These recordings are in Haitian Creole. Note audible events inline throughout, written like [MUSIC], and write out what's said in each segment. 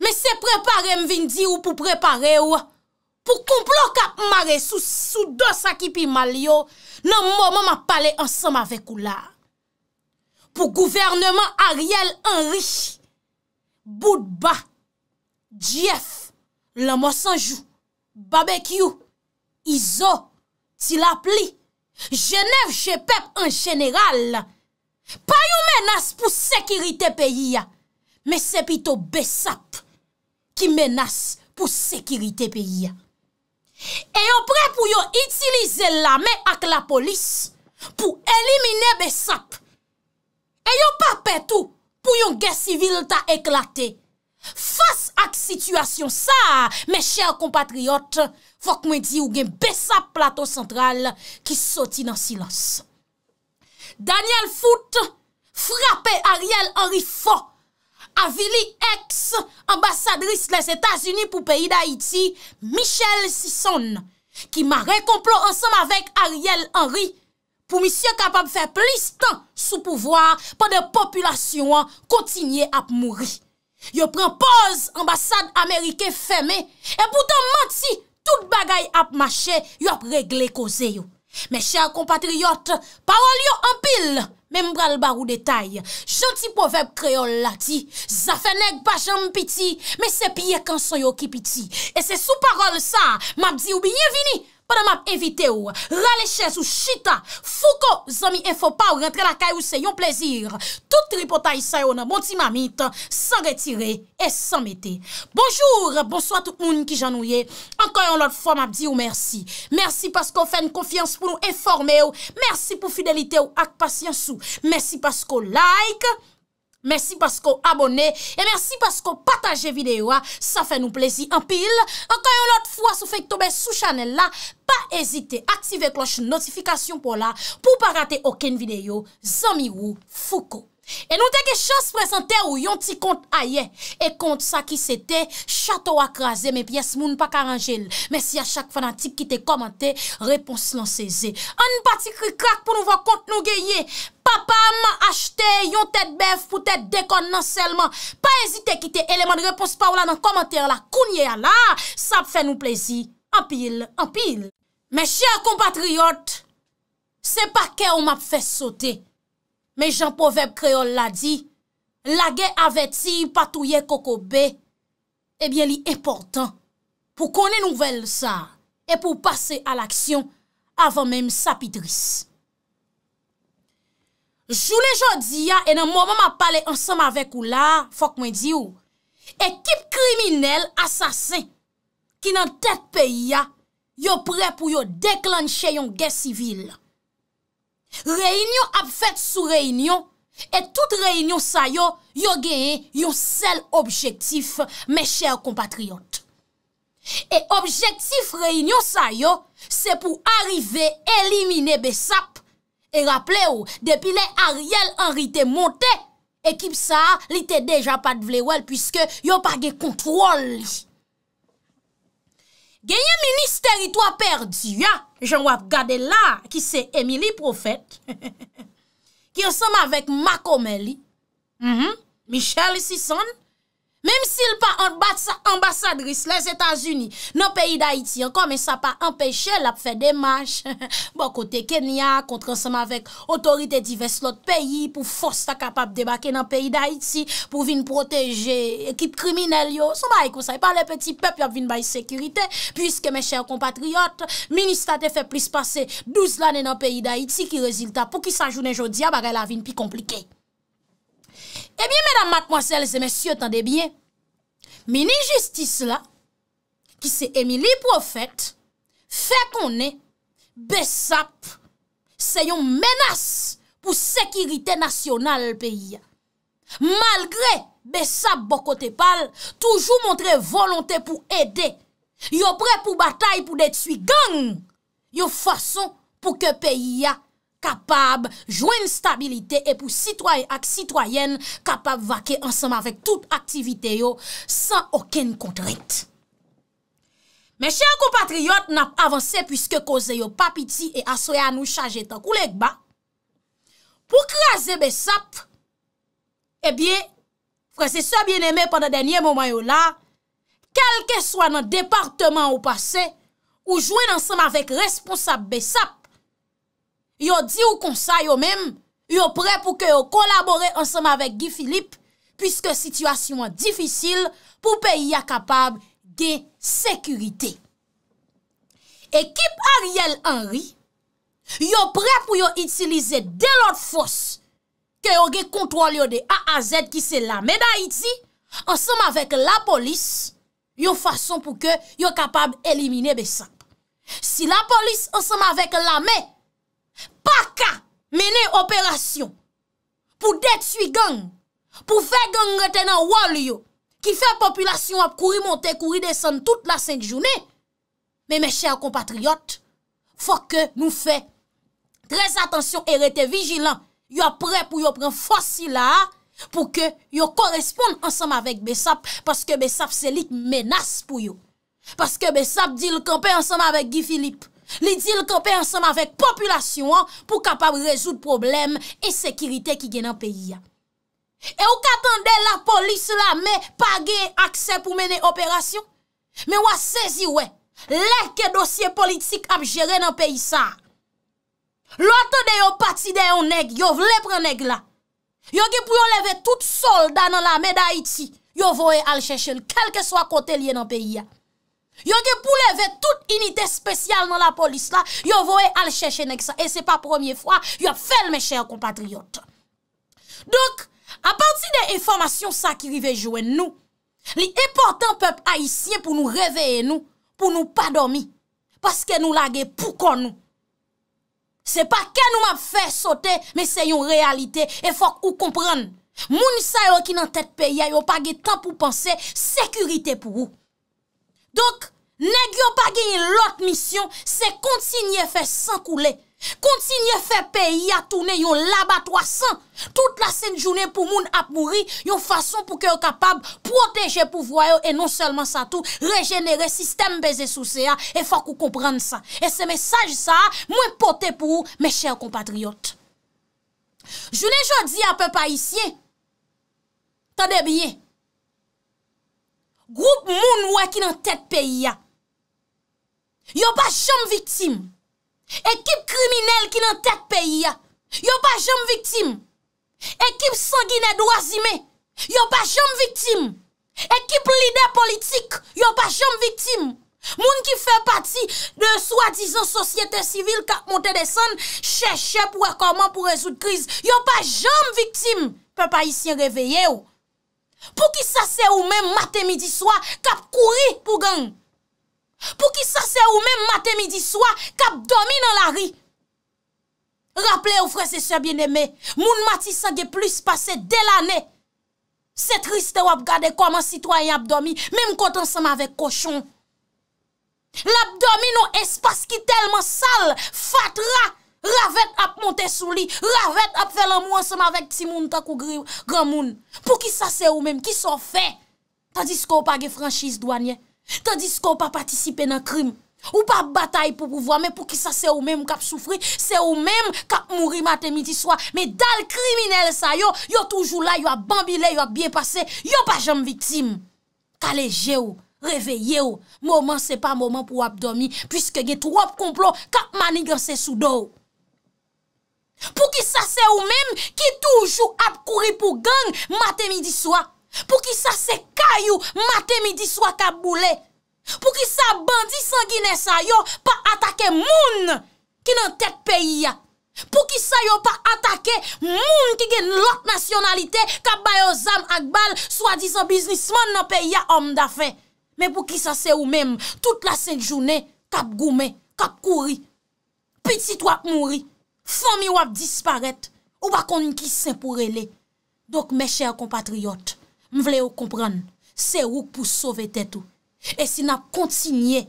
Mè se preparem vindi ou pou prepare ou Pou kouplo kap mare sou sou dos akipi mal yo Non mò mò mò pale ansam avek ou la Pou gouvernement Ariel Henry Boudba Jeff Lama Sanjou Babekyou Izo Tilapli Genève Chepep en general Payou menas pou sekirite peyi ya Men se pito besap ki menas pou sekirite pe ya. Eyon pre pou yon itilize la men ak la polis pou elimine besap. Eyon pa petou pou yon gen sivil ta eklate. Fas ak situasyon sa, men chèr kompatriot, fok mwen di ou gen besap platon sentral ki soti nan silans. Daniel Fout frape Ariel Henri Fouk. Avili ex ambassadris les Etats-Unis pou peyi d'Haïti, Michel Sison, ki ma rekomplo ansanm avèk Ariel Henry, pou misye kapap fè plis tan sou pouvoar pa de populasyon kontinye ap mouri. Yo pren poz ambassad Amerike fème, e poutan manti tout bagay ap mache yo ap regle koze yo. Me chèr kompatriyot, parol yo anpil! Mem bral bar ou detay, joti povep kreol la ti, zafen ek pa jan piti, me se piye kanson yo ki piti. E se sou parol sa, map zi ou biye vini. Padam ap evite ou, raleche sou chita, fuko zami enfo pa ou rentre na kay ou se yon plezir. Tout tripotay sa yon mouti mamit, san retire et san mete. Bonjour, bonsoit tout moun ki janouye, ankayon lot fom ap di ou mersi. Mersi pasko fen konfians pou nou eforme ou, mersi pou fidelite ou ak pasyans ou. Mersi pasko like. Mersi pasko abone, e mersi pasko pataje videyo, sa fe nou plezi anpil. Enkanyon lot fwa sou fek tobe sou chanel la, pa ezite aktive kloche notifikasyon pou la, pou pa rate oken videyo. Zami wou, fuko. E nou teke chans prezante ou yon ti kont aye E kont sa ki se te Chato akraze, me piyes moun pa karanjel Mè si a chak fanantik ki te komante Repons lan seze An pati kri krak pou nou va kont nou geye Papa man achte Yon tet bev pou tet dekon nan selman Pa ezite ki te eleman repons pa ou la nan komante La kounye ya la Sa ap fè nou plezi Ampil, ampil Mè chèr kompatriot Se pa ke ou map fè sote Men jan poveb kreol la di, la gen aveti patouye kokobe, ebyen li e portan pou konen nouvel sa e pou pase al aksyon avan men sapidris. Joule jodi ya en an mouman ma pale ansam avek ou la, fok mwen di ou, ekip kriminel asasen ki nan tet peyi ya yo pre pou yo deklanche yon gen sivil. Réunion ap fèt sou réunion, et tout réunion sa yo, yo gen yon sel objektif, mes chèr compatriote. Et objektif réunion sa yo, se pou arrive elimine besap, et rappele ou, depi le Ariel Henri te monte, ekip sa, li te deja pat vle wel, puisque yo pa ge kontrol li. genye ministeri to a perdi ya, jen wap gade la, ki se Emily Profet, [LAUGHS] ki yo som avèk Makomelli, mhm. Michel Sison, Mem si l pa ambasadris les Etats-Unis, nan peyi d'Haïti, yon kome sa pa empèche, l ap fè demache. Bon, kote Kenya, kontranseman vek otorite divers lot peyi, pou fos ta kapap debake nan peyi d'Haïti, pou vin proteje ekip krimine liyo. Sou ba ekou sa, yon pa le peti pep yon vin bayi sekurite, pwiske men chèr kompatriot, ministate fè plis pase 12 lanen nan peyi d'Haïti, ki rezilta pou ki sa jounen jodi ya ah, bagè la vin pi komplikey. Ebyen, eh mèdam Mat Mwaselle se mèsyou, tande bien, mini-justis la, ki se Emily profète, fè konè besap se yon menas pou sekiritè nasyonal peyi. Malgré besap bokote pal, toujou montre volontè pou ede, yo pre pou batay pou detswi gang, yo fason pou ke peyi ya. kapab jwen stabilite e pou sitwoy ak sitwoyen kapab vake ansama vek tout aktivite yo san oken kontreit. Men chen kompatriyot nap avanse pwiske koze yo papiti e aswe a nou chaje tan koulek ba, pou kreaze besap, e eh bie, fwese so bieneme pande denye momanyo la, kelke swa nan departman ou pase, ou jwen ansama vek responsab besap, yo di ou konsa yo men, yo pre pou ke yo kolabore ansem avèk Gi Philippe, pwiske situasyon an difisil pou peyi a kapab ge sekurite. Ekip Ariel Henry, yo pre pou yo itilize delot fos ke yo ge kontwal yo de A a Z ki se la men da iti, ansem avèk la polis, yo fason pou ke yo kapab elimine besan. Si la polis ansem avèk la men, pa ka mene operasyon pou det sui gang, pou fe gang retenan wali yo, ki fe populasyon ap kouri monte, kouri desen tout la 5 jounè. Me, me chèr compatriote, fò ke nou fe trez atensyon erete vijilan, yo pre pou yo pren fòsi la, pou ke yo koresponde ansanm avèk besap, paske besap se lik menas pou yo, paske besap dil kampè ansanm avèk Gifilip, Li dil kopè ansem avèk populasyon pou kapab rezout problem e sekirite ki gen nan peyi ya. E ou katande la polis la me page akse pou mene operasyon? Me wasezi wè, lè ke dosye politik ap jere nan peyi sa. Lote de yo pati de yo neg, yo vle pre neg la. Yo ki pou yo leve tout solda nan la meda iti, yo vwe alchechel kelke swa kote liye nan peyi ya. Yo ge pou leve tout inite spesyal nan la polis la Yo vo e al chè chè nek sa E se pa premier fwa Yo ap fèl me chè yon kompatriot Dok A parti de informasyon sa ki ri vejouen nou Li important pep a isye pou nou reveye nou Pou nou pa domi Paske nou lage pou kon nou Se pa ken nou map fè sote Me se yon realite E fok ou kompran Moun sa yo ki nan tèt pe ya Yo page tan pou panse Sekurite pou ou Donk, ne gyo bagye yon lot misyon, se kontinye fe sankou le. Kontinye fe peyi a toune yon labatwa san. Tout la sen jounen pou moun apouri, yon fason pou ke yo kapab proteje pou vwayo e non selman sa tou rejenere sistem beze sousea e fwa kou komprende sa. E se mesaj sa, mwen pote pou ou, me chèr kompatriot. Jounen jounen di apè pa isye. Tande biye. Groupe moun wè ki nan tèt peyi ya. Yo pa jom viktim. Ekip kriminel ki nan tèt peyi ya. Yo pa jom viktim. Ekip sangine dwa zime. Yo pa jom viktim. Ekip lider politik. Yo pa jom viktim. Moun ki fè pati de swadizan sosyete sivil kat monte desan, chè chè pou wè koman pou rezout kriz. Yo pa jom viktim. Pe pa yi sien reveye ou. Pou ki sase ou men mate midi swa, kap kouri pou gen. Pou ki sase ou men mate midi swa, kap domi nan la ri. Raple ou frese se bieneme, moun mati sangye plus pase de la ne. Se triste wap gade koman sitwa yi abdomi, men mkontan seman vek koshon. L'abdomi nou espase ki telman sal, fatra. Ravet ap monte sou li, ravet ap felan moun seman vek timoun takou gramoun. Pou ki sa se ou menm, ki son fe? Tadis kon pa ge franchise douanye, tadis kon pa patisipe nan krim. Ou pa batay pou pouvoan, men pou ki sa se ou menm kap soufri, se ou menm kap mouri maten miti swa. Men dal kriminele sa yo, yo toujou la, yo ap bambile, yo ap biye pase, yo pa jom vitim. Kale je ou, reveye ou, mouman se pa mouman pou ap domi, pwiske gen trou ap komplon, kap mani gen se sou do ou. Pou ki sa se ou men, ki toujou ap kouri pou gang, mate midi swa Pou ki sa se kayou, mate midi swa kaboule Pou ki sa bandi san Guinness a yo, pa atake moun ki nan tet peyi ya Pou ki sa yo pa atake moun ki gen lot nasyonalite Kap bayo zam akbal, swa di san biznisman nan peyi ya om da fe Men pou ki sa se ou men, tout la senk jounen, kap goumen, kap kouri Pit si to ap mouri Fon mi wap disparet, ou bakon nkise semporele. Dok me chèr kompatriot, m vle yo kompran, se wouk pou sove tetou. E si nap kontinye,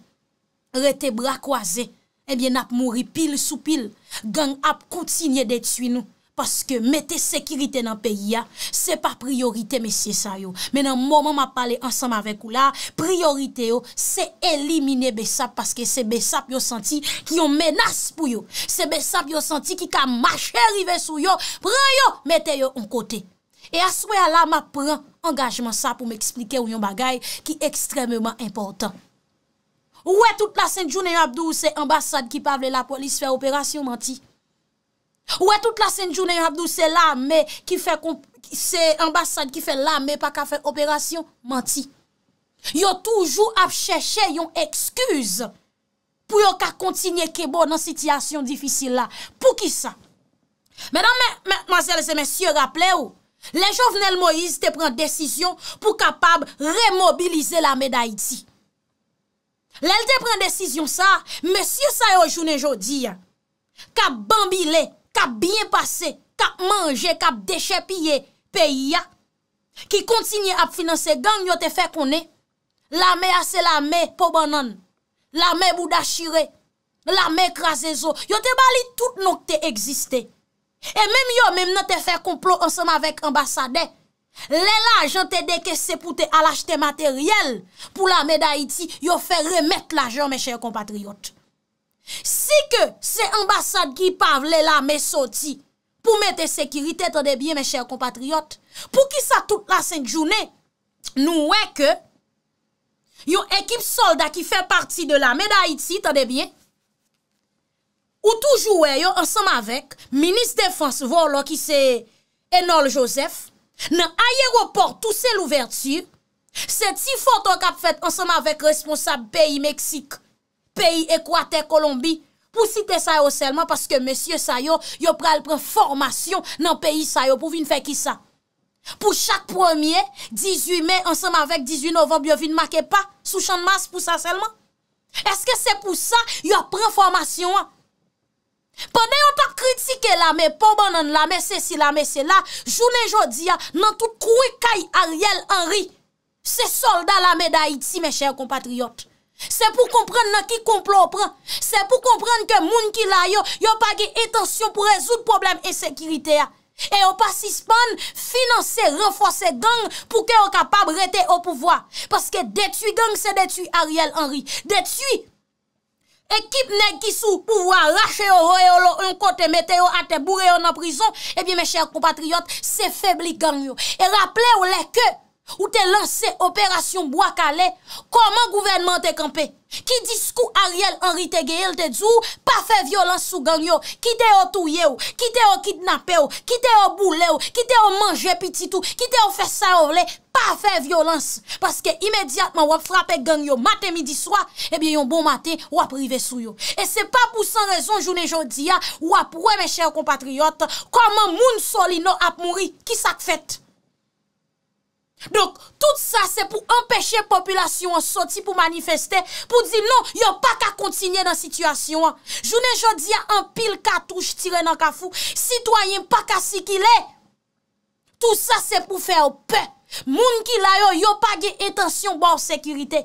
rete bra kwaze, ebyen eh nap mouri pil sou pil, gang ap kontinye det su inou. Paske mette sekirite nan peyi ya, se pa priorite mesye sa yo. Menan mouman ma pale ansam avek ou la, priorite yo se elimine besap paske se besap yo santi ki yon menas pou yo. Se besap yo santi ki ka mache rive sou yo, pran yo, mette yo on kote. E aswe ala ma pran angajman sa pou me eksplike ou yon bagay ki ekstrememan importan. Ouwe tout la Saint-Jounet Abdo ou se ambassade ki pavle la polis fe operasyon manti? Ouè, tout la sèn jounè yon hapdou sè la, mè kifè, sè ambassade kifè la, mè pa kaffe operasyon, manti. Yon toujou ap chèchè yon eksküz, pou yon ka kontinye kebo nan sityasyon difisil la. Pou ki sa? Mè nan mè, mè, mè, mè, mè, mè sè, se mè sye rapple ou, lè jo vnè l'Moyise te prèn desisyon pou kapab remobilize la mè da iti. Lè l'de prèn desisyon sa, mè sye sayo jounè jodi, ka bambilè kap byen pase, kap manje, kap deshe pye peyi ya, ki kontinye ap finanse gang yo te fe konen, la me ase la me po banan, la me bouda shire, la me krasen zo, yo te bali tout nou te eksiste, e menm yo menm nan te fe konplo ansenman vek ambasade, le la jan te deke sepute alajte materyel, pou la me da iti yo fe remet la jan me chen kompatriot. Si ke se ambasade ki pavle la me soti pou mette sekirite, tande bien, me chèr compatriote, pou ki sa tout la sèk jounè, nou wè ke yo ekip soldat ki fè parti de la me da Haiti, tande bien, ou toujou wè yo ansam avèk, minis défense volo ki se enol Joseph, nan ayeroport tou se l'ouverture, se ti foton kap fèt ansam avèk responsab B.I. Meksik, peyi Ekwate, Kolombi, pou sipe sa yo selman, paske mesye sa yo, yo pral pren formasyon nan peyi sa yo, pou vin fe ki sa. Pou chak premier, 18 me, ansanm avek 18 Novob, yo vin make pa, sou chan mas pou sa selman. Eske se pou sa, yo pren formasyon an. Pwene yo tak kritike la me, pou bon nan la me, se si la me, se la, jounen jodi an, nan tout kwe kay Ariel Henry, se solda la me da iti, se me chen kompatriot. Se pou komprenne nan ki komplo opren. Se pou komprenne ke moun ki la yo, yo pa ge etansyon pou rezout probleme e sekirite a. E yo pa sispan, finanse, refwase gang pou ke yo kapab rete o pouvoi. Paske detui gang se detui Ariel Henry. Detui! Ekip nek ki sou pouvoi rache yo, reyo lo, un kote mete yo, ate bourye yo nan prizon. E eh bi me chèr compatriot, se febli gang yo. E rappele ou le ke. Ou te lanse operasyon bo akale Koman gouvenman te kampe Ki diskou ariel anri te geyel te dzou Pa fe violans sou gangyo Ki te o touye ou Ki te o kidnapè ou Ki te o boule ou Ki te o manje pititou Ki te o fe saovle Pa fe violans Paske imediatman wap frape gangyo Mate midi swa Ebyen yon bon mate wap rive sou yo E se pa pou san rezon jounen jondiya Wap wè men chè w kompatriot Koman moun soli nou ap mouri Ki sak fèt Donk, tout sa se pou empèche populasyon an soti pou manifeste, pou di non, yo pa ka kontinye nan sityasyon an. Jounen jodi an an pil katouj tire nan kafou, sitoyen pa ka si ki le. Tout sa se pou fè ou pè. Moun ki la yo, yo pa ge etansyon ba bon, ou sekirite.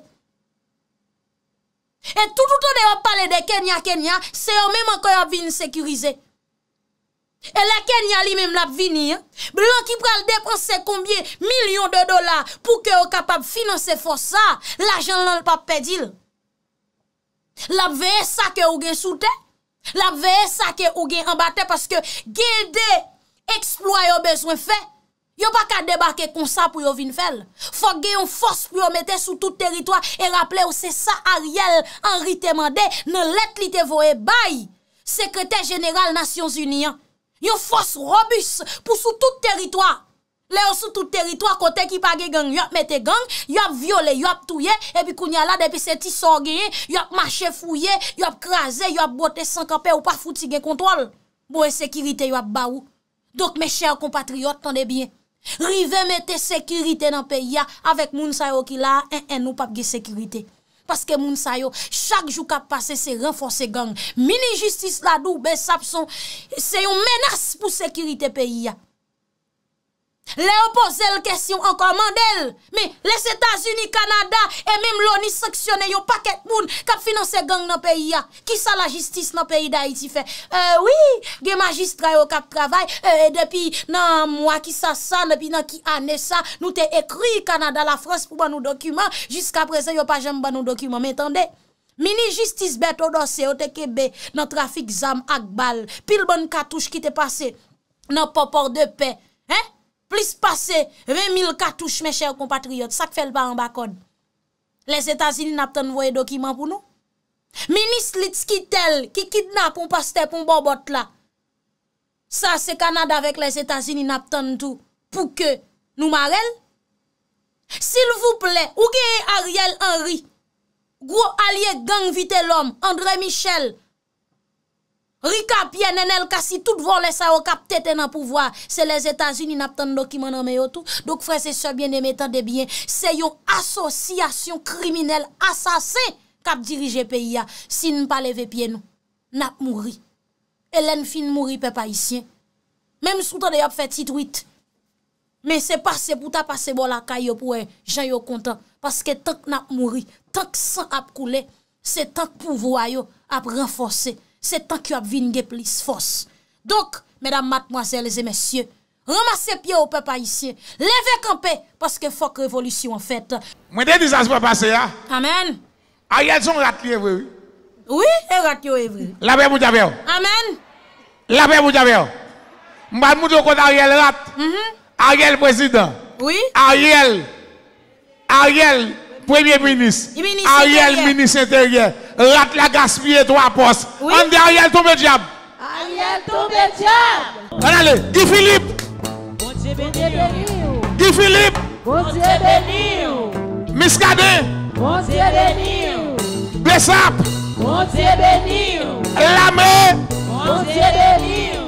Et toutou tou de yo pale de Kenya Kenya, se yo mèman ko yo vin sekirize. E lè ken yalimèm lè ap vini, blan ki pral depanse kombye milyon de dola pou ke yo kapap finanse fò sa, l'ajan lè l'pap pedil. Lè ap veye sa ke ou gen sou te, lè ap veye sa ke ou gen ambate, paske gen de eksploye yo bezwen fe, yo pa ka debake konsa pou yo vin fel. Fò gen yon fòs pou yo mette sou tout teritwa e rapple ou se sa Ariel Henry temande, nè let li te voe bay, sekretè general Nasyons Uniyan. Yo fos robis pou sou tout teritwa. Le yo sou tout teritwa, kote ki pa ge gang, yo ap mette gang, yo ap viole, yo ap touye, epi kounya la depi se ti sorgeye, yo ap mache fouye, yo ap krasye, yo ap bote sankanpe ou pa fouti gen kontrol. Bo e sekirite yo ap ba ou. Dok me chè ou kompatriot, tande bien. Rive mette sekirite nan pe ya, avek moun sa yo ki la, en nou pap ge sekirite. Baske moun sayo, chak jou kap pase se renfose gang. Mini justice la doube sapson, se yon menas pou sekirite peyi ya. Lè ou pose l kèsyon an komandèl. Mè, lè Sètas-Uni, Kanada, e mèm lò ni sèksyonè yo pakèt moun, kap finanse gang nan peyi ya. Ki sa la jistis nan peyi da iti fè? E, euh, wè, gè magistra yo kap travay, e, depi nan mwa ki sa san, depi nan ki anè sa, nou te ekri Kanada la Frans pou ban nou doküman, jisk apre sen yo pa jèm ban nou doküman. Mè, tande? Mini jistis bet ou do se o te kebe, nan trafik zam ak bal, pil bon katouj ki te pase, nan popor de pe, hè? plis pase ve mil katouche me chè ou kompatriot, sak fèl pa an bakon. Les Etats-Unis naptan nou voye dokiman pou nou. Minis lits ki tel ki kidnap ou pastè pou mbobot la. Sa se Kanada vek les Etats-Unis naptan tout pou ke nou marel. Sil vouple, ouge Ariel Henry, gwo alye gang vite lom, André Michel, Rika piye nenel kasi tout volè sa yo kap tete nan pouvoi. Se les Etats-Unis nap tan dokiman nan meyo tou. Dok fwese sobyen emetan debyen. Se yo asosyasyon kriminel asasen kap dirije peyi ya. Si nou pa leve piye nou. Nap mouri. Elen fin mouri pe pa isyen. Mem sou ta dey ap fetit wite. Men se pase pou ta pase bol akay yo pouen. Jan yo kontan. Paske tank nap mouri. Tank san ap koule. Se tank pouvoi yo ap renfose. c'est tant qu'il y a plus plus force. Donc, mesdames, mademoiselles et messieurs, ramassez pied au peuple haïtien, levez campé, parce que faut que révolution en fait. Moi, je dis ça, va passer. Hein? Amen. Ariel, son ratio est Oui, rate. est vrai. La paix, vous Amen. La paix, vous avez. Je vais vous Ariel rat. Mhm. Ariel, président. Oui. Ariel. Ariel, Premier ministre, Ariel, ministre intérieur, rate la gaspiller trois postes. On dit Ariel tombe diable. Ariel tombe diable. Allez, Guy Philippe. Guy Philippe.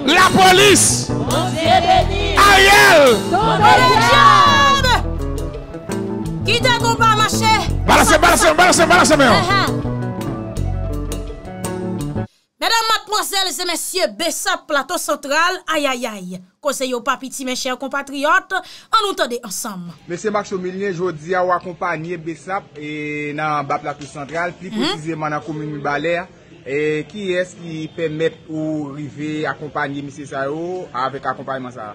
La police. Ariel. Ki den kon pa, mache? Balase, balase, balase, balase, mè an. Mèdam matmozèl, zè mèsyè Besap, plato sentral, ayayay. Koseyo papi ti mèchè, kompatriot, an nou tade ansam. Mèsyè Maksou Milien, jodi a wak kompanyè Besap nan ba plato sentral, pli kouzize man mhm. akoumimi balè. Ki eski pèmèt ou rive akompanyè mèsyè Sao avèk akompanyè Mansara?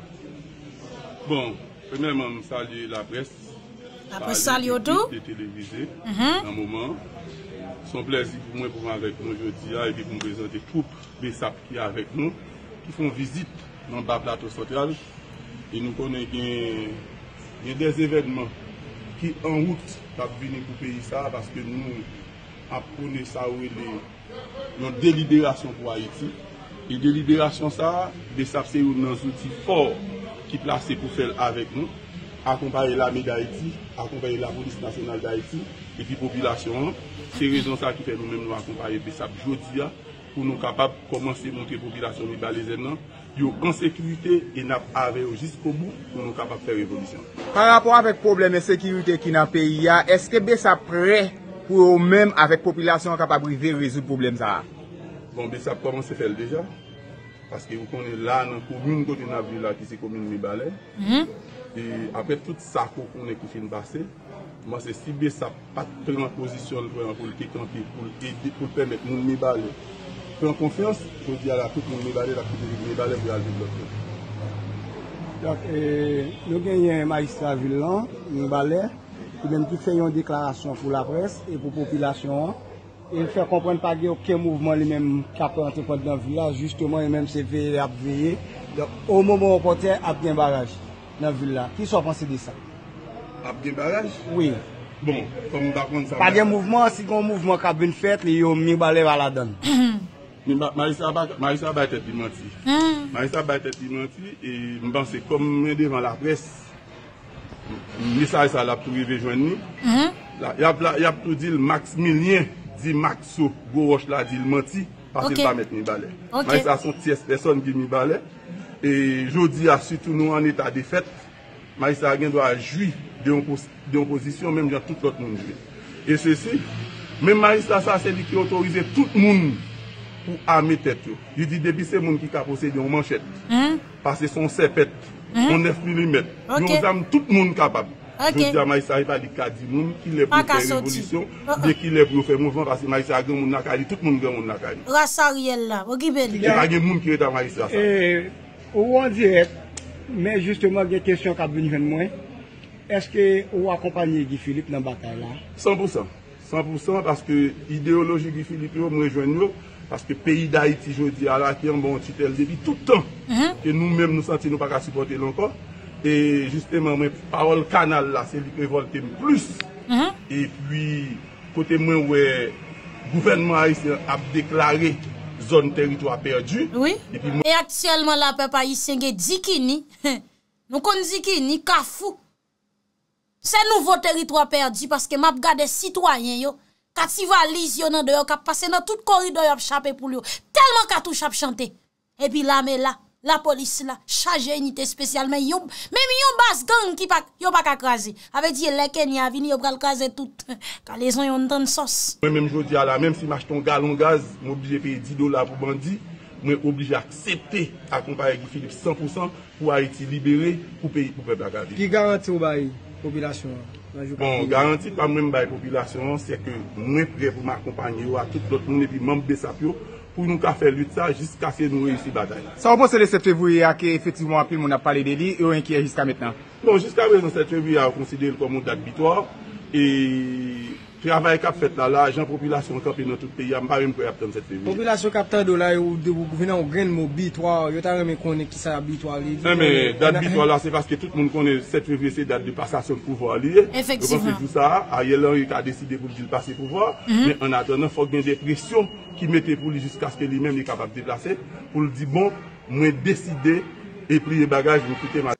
Bon, pèmèman mè salye la presse Apo sal yotou? ...de televize nan mouman. Son plezi pou mwen pou mwen avek nou yo diya e pe pou mwen prezante tout besap ki avek nou ki fon vizit nan ba plato sotral e nou konen gen gen des evenman ki anout pap vini pou peyi sa baske nou ap pounen sa ou yon deliberasyon pou ayeti e deliberasyon sa besap se yon nan zouti for ki plase pou fel avek nou akompaye la mi da eti, akompaye la volis nasyonal da eti, epi populasyon an, se rezon sa ki fè nou mèm nou akompaye besap jodi an, pou nou kapap komanse mounche populasyon mi bale zen nan, yo kan sekirite en ap ave yo jis koumou pou nou kapap fè revolisyon. Par rapor avèk probleme sekirite ki nan peyi an, eske besap pre pou yo mèm avèk populasyon kapap vive rezout probleme zan? Bon, besap komanse fèl deja, paske yo konen lan an, koumoun kote nan avyo la ki se koumoun mi bale, mou? E apè tout sa kou kounen kou fin basè, mwase si bè sa pat preman pozisyon vwè an pou l'kikantè pou l'kikantè pou l'pèmèk moun mè balè. Pren konfians, chou di a lakout moun mè balè lakout mè balè pou lalbe blokè. E, nou gen yè yè maistran vilan, moun balè, mwen di fè yon deklarasyon pou la presè, e pou populasyon an, mwen fè komprenn pa gen okè mouvman lè mèm kapè an te kont nan vilan, jistèman yè mèm se veye ap veye, lòk ou moun moun potè ap gen bagaj. nan vile la, ki sou apansi de sa? ap gen baraj? oui bon, kom mba kont sa pa di an mouvment, si kon mouvment ka bin fet li yo mi balè vala dan marisa bay tèt di manti marisa bay tèt di manti e mbansi kom mwen devan la pres misa isa la pou rive jwenni la, yap hmm. la, yap tou dil maks milyen di maks sou, gwo wosh la dil manti pa si l pa met mi balè marisa sou tyes leson gen mi balè E jodi asitounou an eta defet Maïsa Agen do a jwi De yon posisyon Mèm jan tout lot moun jwi E se si, mèm Maïsa Agen se li ki otorize Tout moun pou ame tet yo Je di debi se moun ki kapose di yon manchet hmm? Pase son sepet hmm? Son nef milimet Yon zam tout moun kapab Jodi a Maïsa Agen pa li kadi moun Ki le pou fè revolisyon oh, oh. De ki le pou fè mouvan Pase Maïsa Agen moun nakali Tout moun gen moun nakali E bagen moun ki yon ta Maïsa Agen Ou an di ep, men jisteman gen kesyon ka bunjen mwen, eske ou akompanyen gi Filip nan batal la? San pousan, san pousan, paske ideoloji ki Filip yo mwen jwen yo, paske peyi da iti jodi ala, ki an bon titel de bi toutan, ke nou men mwen senti nou pa ka sipote lankan, e jisteman mwen parol kanal la, se li krevolte mwen plus, e pi kote mwen wè, gouvenman a isen ap deklare, zone territoire perdu. Oui. Et, actuellement, la peuple haïtien est Zikini. [LAUGHS] Nous connaissons Zikini, Kafou. C'est nouveau territoire perdu parce que m'a les citoyens yo. ils vont yo nan dehors, kap dans tout corridor yo chaper pour yo. Tellement katou chap chanter. Et puis là mais là, La polis la chaje enite spesyal, men yon bas gang ki pa yon bak akaze. Ave diye leken ya vini yon bak akaze tout. Kale zon yon dan sos. Mwen menm jodi ala, menm si mach ton galon gaz, mwen oblije peyi 10 dola pou bandi, mwen oblije aksepte akompaye Gifilip 100% pou a iti libere pou peyi pou pebe akaze. Ki garanti ou bayi popilasyon an? Bon, garanti pa mwen bayi popilasyon an, se ke mwen prebou ma kompanyo a tout lot moun epi moun besapyo, pou nou ka fè lüt sa jiska fè nou yisi badaj. Sa ou bon se lè sèp fèvou ya ke efektivman apil moun apalè de li, yo e enkè yè jiska mètnan? Bon, jiska mèt nan sèp fèvou ya konsidè lè komoun d'ak bitwa, e... Pre avay kap fet la la, jen populasyon kap et nan tout peyi a marim pou ap tem set peyi. Populasyon kap ten do la yo de wou gwenan wou gren mou bitwa, yo tan reme konen ki sa bitwa li. Nan men, dan bitwa la se paske tout moun konen set peyi vesey da depasasyon pou vwa li. Efektivman. Yo kon se djou sa, a ye lan yo ka deside pou di le pase pou vwa, men an atenan fok men depresyon ki mette pou li jiska se ke li men li kapap de plase, pou li di bon mwen deside e priye bagaj mwen kute ma.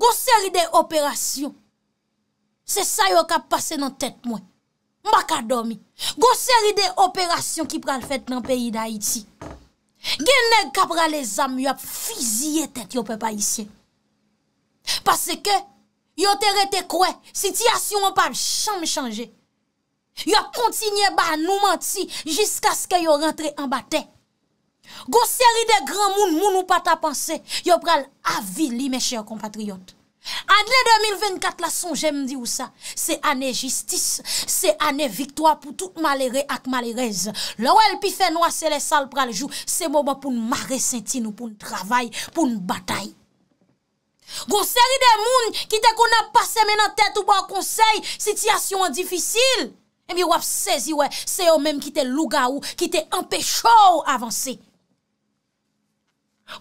Gou seri de operasyon, se sa yo kap pase nan tet mwen. Mbaka domi, gou seri de operasyon ki pral fet nan peyi da iti. Genen kap pral le zami, yo ap fiziye tet yo pe pa iti. Pase ke, yo terete kwe, sityasyon wap ap chanm chanje. Yo ap kontinye ba nou manti, jiska se yo rentre an ba ten. Gon seri de gran moun moun ou pa ta panse Yo pral avi li meche kompatriot Anle 2024 la son jem di ou sa Se ane jistis Se ane viktwa pou tout malere ak malerez Lawel pi fe noua se le sal pral jou Se mou ba pou nou mare sentin ou pou nou travay Pou nou batay Gon seri de moun Kite kon ap pase men an tet ou ba konsey Sityasyon an difisil Emi wap sezi we Se yo menm kite luga ou Kite anpechou avanse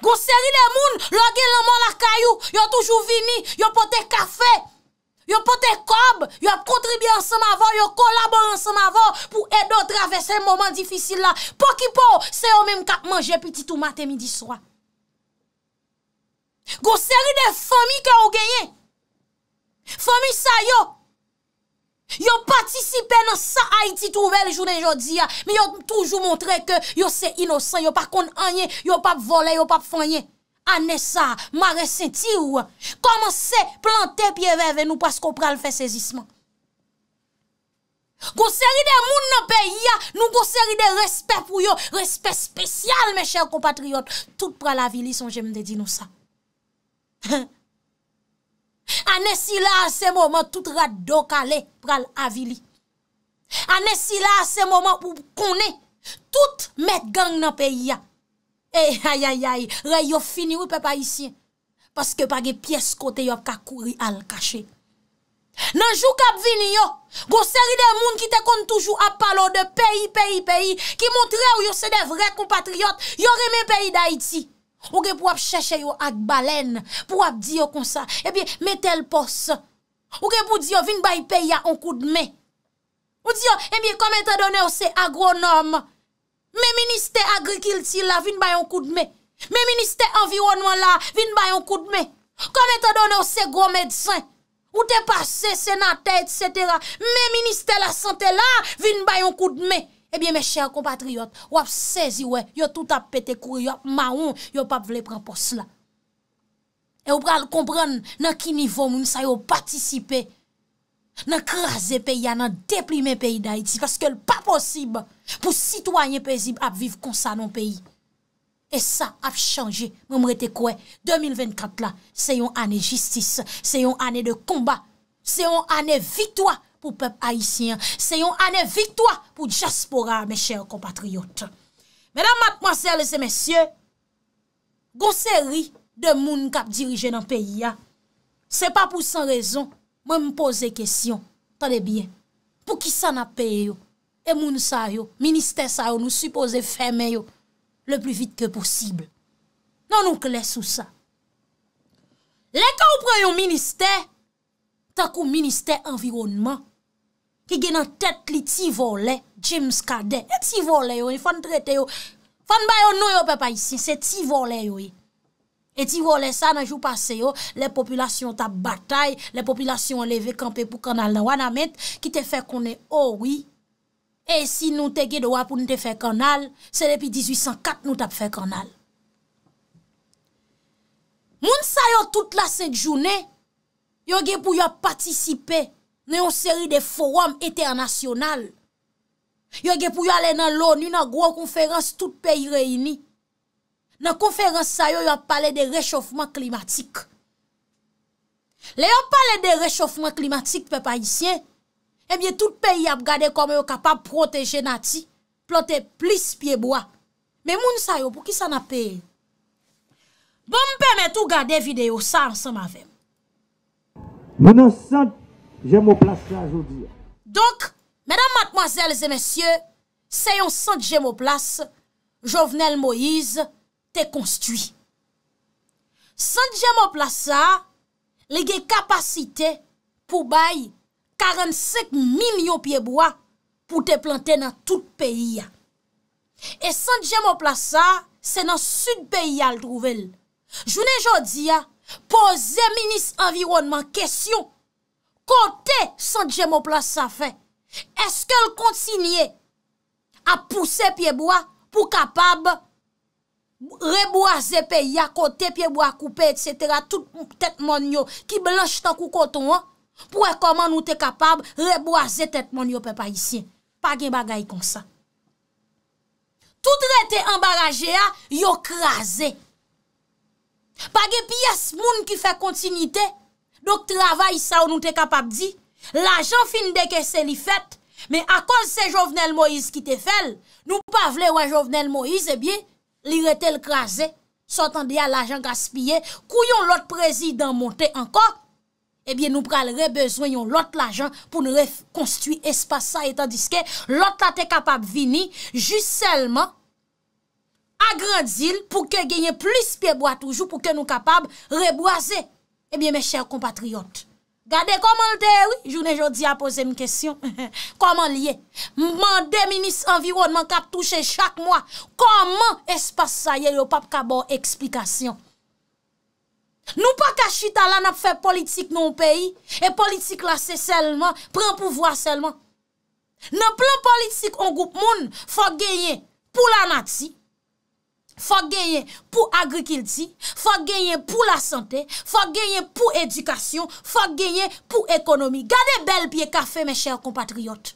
Gon seri de moun, lo gen laman la kayou, yo toujou vini, yo pote kafe, yo pote kob, yo kontribi ansem avon, yo kolabor ansem avon pou edo travese yon moman difisil la. Po ki po, se yo menm kap manje pititou mate midi swa. Gon seri de fomi ke ou genye, fomi sa yo. Yo patisipe nan sa Haiti trouvel jounen jodi ya, mi yo toujou montre ke yo se inosan, yo par kon anye, yo pap vole, yo pap fanyen. Ane sa, ma reseti ou, koman se plante piye veve nou pasko pral fe sezisman. Gonseri de moun nan peyi ya, nou gonseri de respet pou yo, respet spesyal, me chèr compatriot, tout pral avili son jemde di nou sa. Ha! [LAUGHS] Ane si la a se moman tout rad do kale pral avili. Ane si la a se moman ou konen tout met gang nan peyi ya. E ayayayay, re yo fini ou pe pa isi. Paske pa ge piyes kote yo ap kakuri al kache. Nan jou kap vini yo, go seri de moun ki te kon toujou ap palo de peyi peyi peyi ki montre ou yo se de vre kompatriot yoreme peyi da iti. Ou gen pou ap chache yo ak balen, pou ap diyo kon sa. Ebyen, eh metel pos. Ou gen pou diyo vin bay peya an kou d'me. Ou diyo, ebyen, eh kome te donen yo se agronom. Men minister agri-kilti la, vin bay an kou d'me. Men minister environman la, vin bay an kou d'me. Kome te donen yo se gwo medsen. Ou te pase, se na tete, et cetera. Men minister la sante la, vin bay an kou d'me. Ebyen eh mè chè a kompatriot, wap sezi wè, yo tout ap pète kou, yo ap maoun, yo ap vle pran pos la. E ou pral kompran nan ki nivou moun sa yo patisipe, nan krasè peyi, nan deplime peyi da iti, faskèl pa posib pou sitwanyen pey zib ap viv konsa non peyi. E sa ap chanje, mè mwete kouè, 2024 la, se yon anè jistis, se yon anè de komba, se yon anè vitwa. pou pep haisyen. Se yon ane viktoa pou Jaspora, me chèr kompatriyot. Mè nan mat mwasele se mèsyè, gonseri de moun kap dirije nan peyi ya, se pa pou san rezon, mwen m'pose kesyon, tade bien, pou ki sa na peyo, e moun sa yo, minister sa yo, nou suppose fèmè yo, le plu vit ke posible. Nan nou kles sou sa. Lè ka ou pre yon minister, ta kou minister environnement, ki gen an tet li ti vole, James Kade, e ti vole yo, yon e fan trete yo, fan bayo nou yo pepa yisi, se ti vole yo e, e ti vole sa nan jou pase yo, le populasyon tap batay, le populasyon leve kampe pou kanal nan wana met, ki te fe konen owi, oh e si nou te gede wap pou nou te fe kanal, se depi 1804 nou tap fe kanal. Moun sa yo tout la set jounen, yo gen pou yo patisipe, Nè yon seri de forum eternasyonal. Yo ge pou yale nan lò, ni nan gro konferans tout peyi reyni. Nan konferans sayo, yo ap pale de rechofman klimatik. Le yon pale de rechofman klimatik pe paisyen, ebye eh tout peyi ap gade kom yo kapab proteje nati, plote plis piye bwa. Men moun sayo, pou ki sa na peyi? Bon mpèmè tou gade video sa ansan ma vem. 19... Jemoplasa jodi a. Donk, mèdam matmazèl zè mèsyè, seyon San Jemoplas, Jovenel Moïse, te konstwi. San Jemoplasa, lege kapasite, pou bay, 45 mil yo pyeboa, pou te plante nan tout peyi a. E San Jemoplasa, se nan sud peyi a l'drouvel. Jounen jodi a, pose menis environman, kèsyon, Kote san djemopla sa fe. Eske l kontinye a pousse pieboa pou kapab reboase pe ya kote pieboa koupe et setera tout tete mon yo ki blanche tankou koton pou ekoman nou te kapab reboase tete mon yo pe pa isye. Page bagay kon sa. Tout re te embaraje ya, yo kraze. Page pi yas moun ki fe kontinite nouk travay sa ou nou te kapab di, lajan fin deke se li fet, me akol se jovenel Moïse ki te fel, nou pa vle ou an jovenel Moïse, ebyen, li rete l krasen, sotan deya lajan gaspye, kouyon lot prezidant monte anko, ebyen nou pral rebezwen yon lot lajan pou nou ref konstui espasa, etan diske lot la te kapab vini, jus selman, agrandil pou ke genye plus peboa toujou, pou ke nou kapab reboaze. Ebyen mè chèr kompatriot, gade koman lte wè, jounen jodi a pose mè kèsyon, koman lye, mè dè minis environman kap touche chak mwa, koman espase sa yè, yo pap kabò eksplikasyon. Nou pa kachita lan ap fè politik nou peyi, e politik la se selman, pren pouvoi selman. Nan plan politik an goup moun, fò genyen pou la nati, Fok genyen pou agri kil di, fok genyen pou la sante, fok genyen pou edukasyon, fok genyen pou ekonomi. Gade bel piye kafe, me chèr kompatriyot.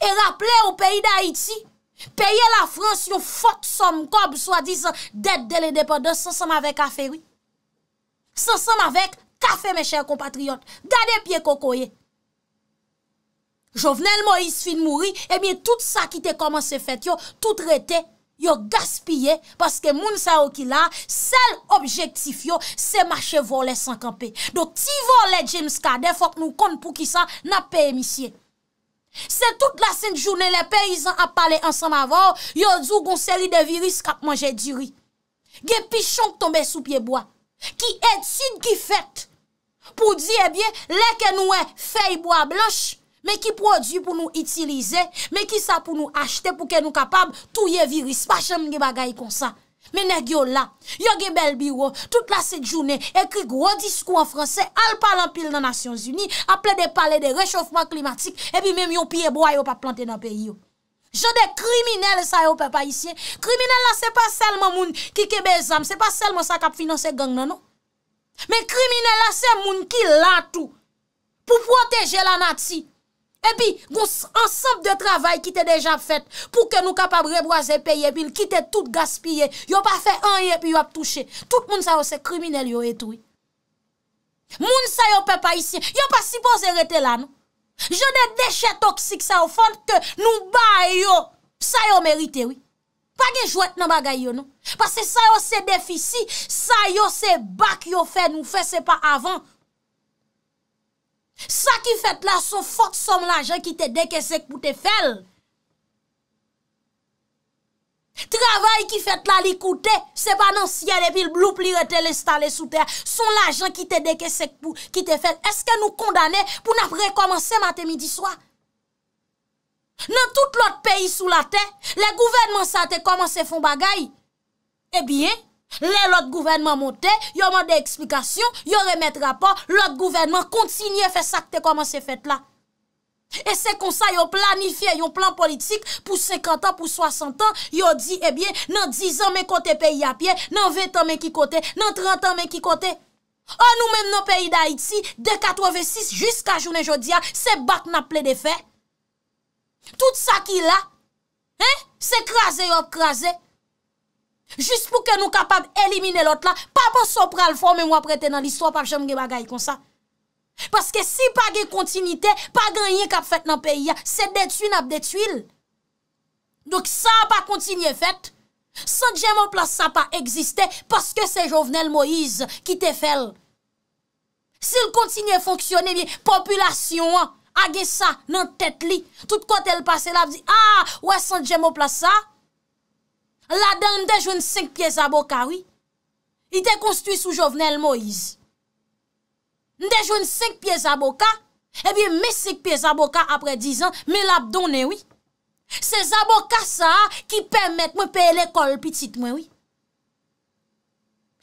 E rapple ou peyi da Haiti, peye la Frans yo fok som kob, swa di se det de le depo de, se som avek kafe, oui. Se som avek kafe, me chèr kompatriyot. Gade piye koko ye. Jovenel Moïse fin mouri, e eh miye tout sa ki te koman se fet yo, tout rete. Yo gaspye, paske moun sa okila, sel objektif yo se mache vo le sankanpe. Do ti vo le jim skade, fok nou kon pou ki sa, na pe emisye. Se tout la sin jounen le peyizan ap pale ansan ma vo, yo zou goun seri de viris kap manje diri. Ge pichonk tombe sou pieboa, ki etid ki fet, pou di ebye eh leke nou e eh, feyboa blanchi. Mè ki prodü pou nou itilize, mè ki sa pou nou achte pou ke nou kapab touye viris. Pache mn ge bagay kon sa. Mè ne gyo la, yo ge bel biro, tout la set jounè, ekri gro diskou an franse, al palan pil nan Nasyons Uni, aple de pale de rechofman klimatik, epi mèm yo piye bo a yo pa plante nan peyi yo. Jode kriminele sa yo pe pa isye. Kriminele la se pa selman moun ki kebe zam, se pa selman sa kap finanse gang nan nou. Mè kriminele la se moun ki latou pou proteje la nati. epi gons ansap de travay ki te deja fet pou ke nou kapab rebroze peye, epi l kitet tout gaspye, yon pa fe anye epi yon ap touche, tout moun sa yo se kriminel yon etoui. Moun sa yo pe pa isye, yon pa sipo ze rete la nou. Je de dechet toksik sa yo fond ke nou ba yo, sa yo merite oui. Pa gen jwet nan bagay yo nou. Pas se sa yo se defisi, sa yo se bak yo fe nou fe se pa avan, Sa ki fet la son fote som la jen ki te dek e sek pou te fel. Travay ki fet la li koute, se pa nan siye le pil bloup li rete le stale sou ter. Son la jen ki te dek e sek pou te fel. Eske nou kondane pou napre komanse mate midi swa? Nan tout lot peyi sou la te, le gouvenman sa te komanse fon bagay? E biye? Lè lòt gouvenman montè, yò mandè eksplikasyon, yò remèt rapò, lòt gouvenman kontinye fè sakte koman se fèt la. E se konsa yò planifiè yon plan politik pou 50 an, pou 60 an, yò di, ebyen, nan 10 an men kote peyi apye, nan 20 an men ki kote, nan 30 an men ki kote. An nou men nan peyi d'Haïti, de 86 jusqu'a jounen jodia, se bak nan ple de fè. Tout sa ki la, se krasè yò krasè. Just pou ke nou kapab elimine lot la, pa pa son pral fòm e mwa prete nan l'histoire pa chanm ge bagay kon sa. Paske si pa ge kontinite, pa ganye kap fèt nan peyi ya, se detu nan ap detu il. Dok sa pa kontinye fèt, San Djemop la sa pa egziste, paske se jovenel Moïse ki te fèl. Sil kontinye fòksyonne, biye, populasyon a ge sa nan tèt li. Tout kote el pase la, di, a, ah, wè San Djemop la sa, a, La dan ndejwen 5 piye zaboka, oui. Ite konstuit sou jovenel Moïse. Ndejwen 5 piye zaboka, ebi me 5 piye zaboka apre 10 an, me lap donen, oui. Se zaboka sa, ki pemet mwen peye lekol pitit mwen, oui.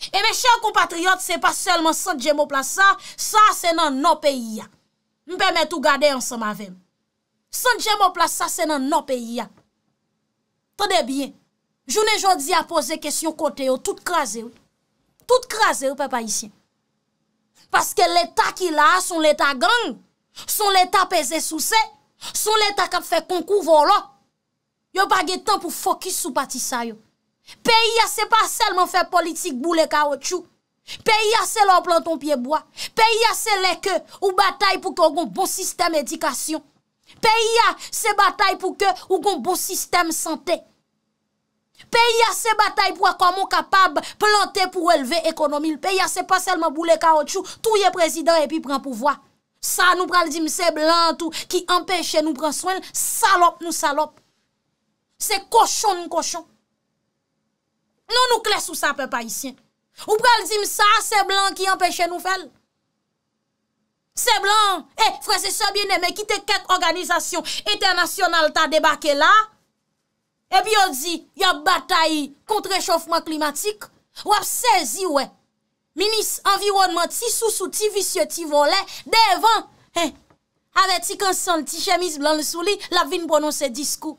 Ebe, chan compatriot, se pa selman San Djemopla sa, sa se nan nou peyi ya. Mwen pemet ou gade ansan mavem. San Djemopla sa, se nan nou peyi ya. Tade bien. jounen jodi a pose kesyon kote yo, tout kraze yo, tout kraze yo pe pa isye. Paske leta ki la, son leta gang, son leta peze sou se, son leta kap fe konkou volo, yo bagye tan pou fokus sou patisa yo. Peiya se pa selman fe politik bou le ka wot chou, peiya se lor planton pieboa, peiya se leke ou batay pou kon bon sistem edikasyon, peiya se batay pou kon bon sistem sante, Pe yase batay pou akamon kapab plante pou releve ekonomil. Pe yase pa selman boule kaotchou, touye prezident epi pran pouvoa. Sa nou pral dim se blan tout ki empèche nou pran swen, salop nou salop. Se koshon nou koshon. Non nou kles ou sa pe pa isyen. Ou pral dim sa se blan ki empèche nou fel. Se blan, e eh, frese se biene me kite ket organizasyon etenasyonal ta debake la. Epi yo di, yo batayi kontrechofman klimatik, wap sezi we. Minis, environman, ti sousou, ti visye, ti vole, devan, he, ave ti konsant, ti chemise, blanle souli, la vin bonon se diskou.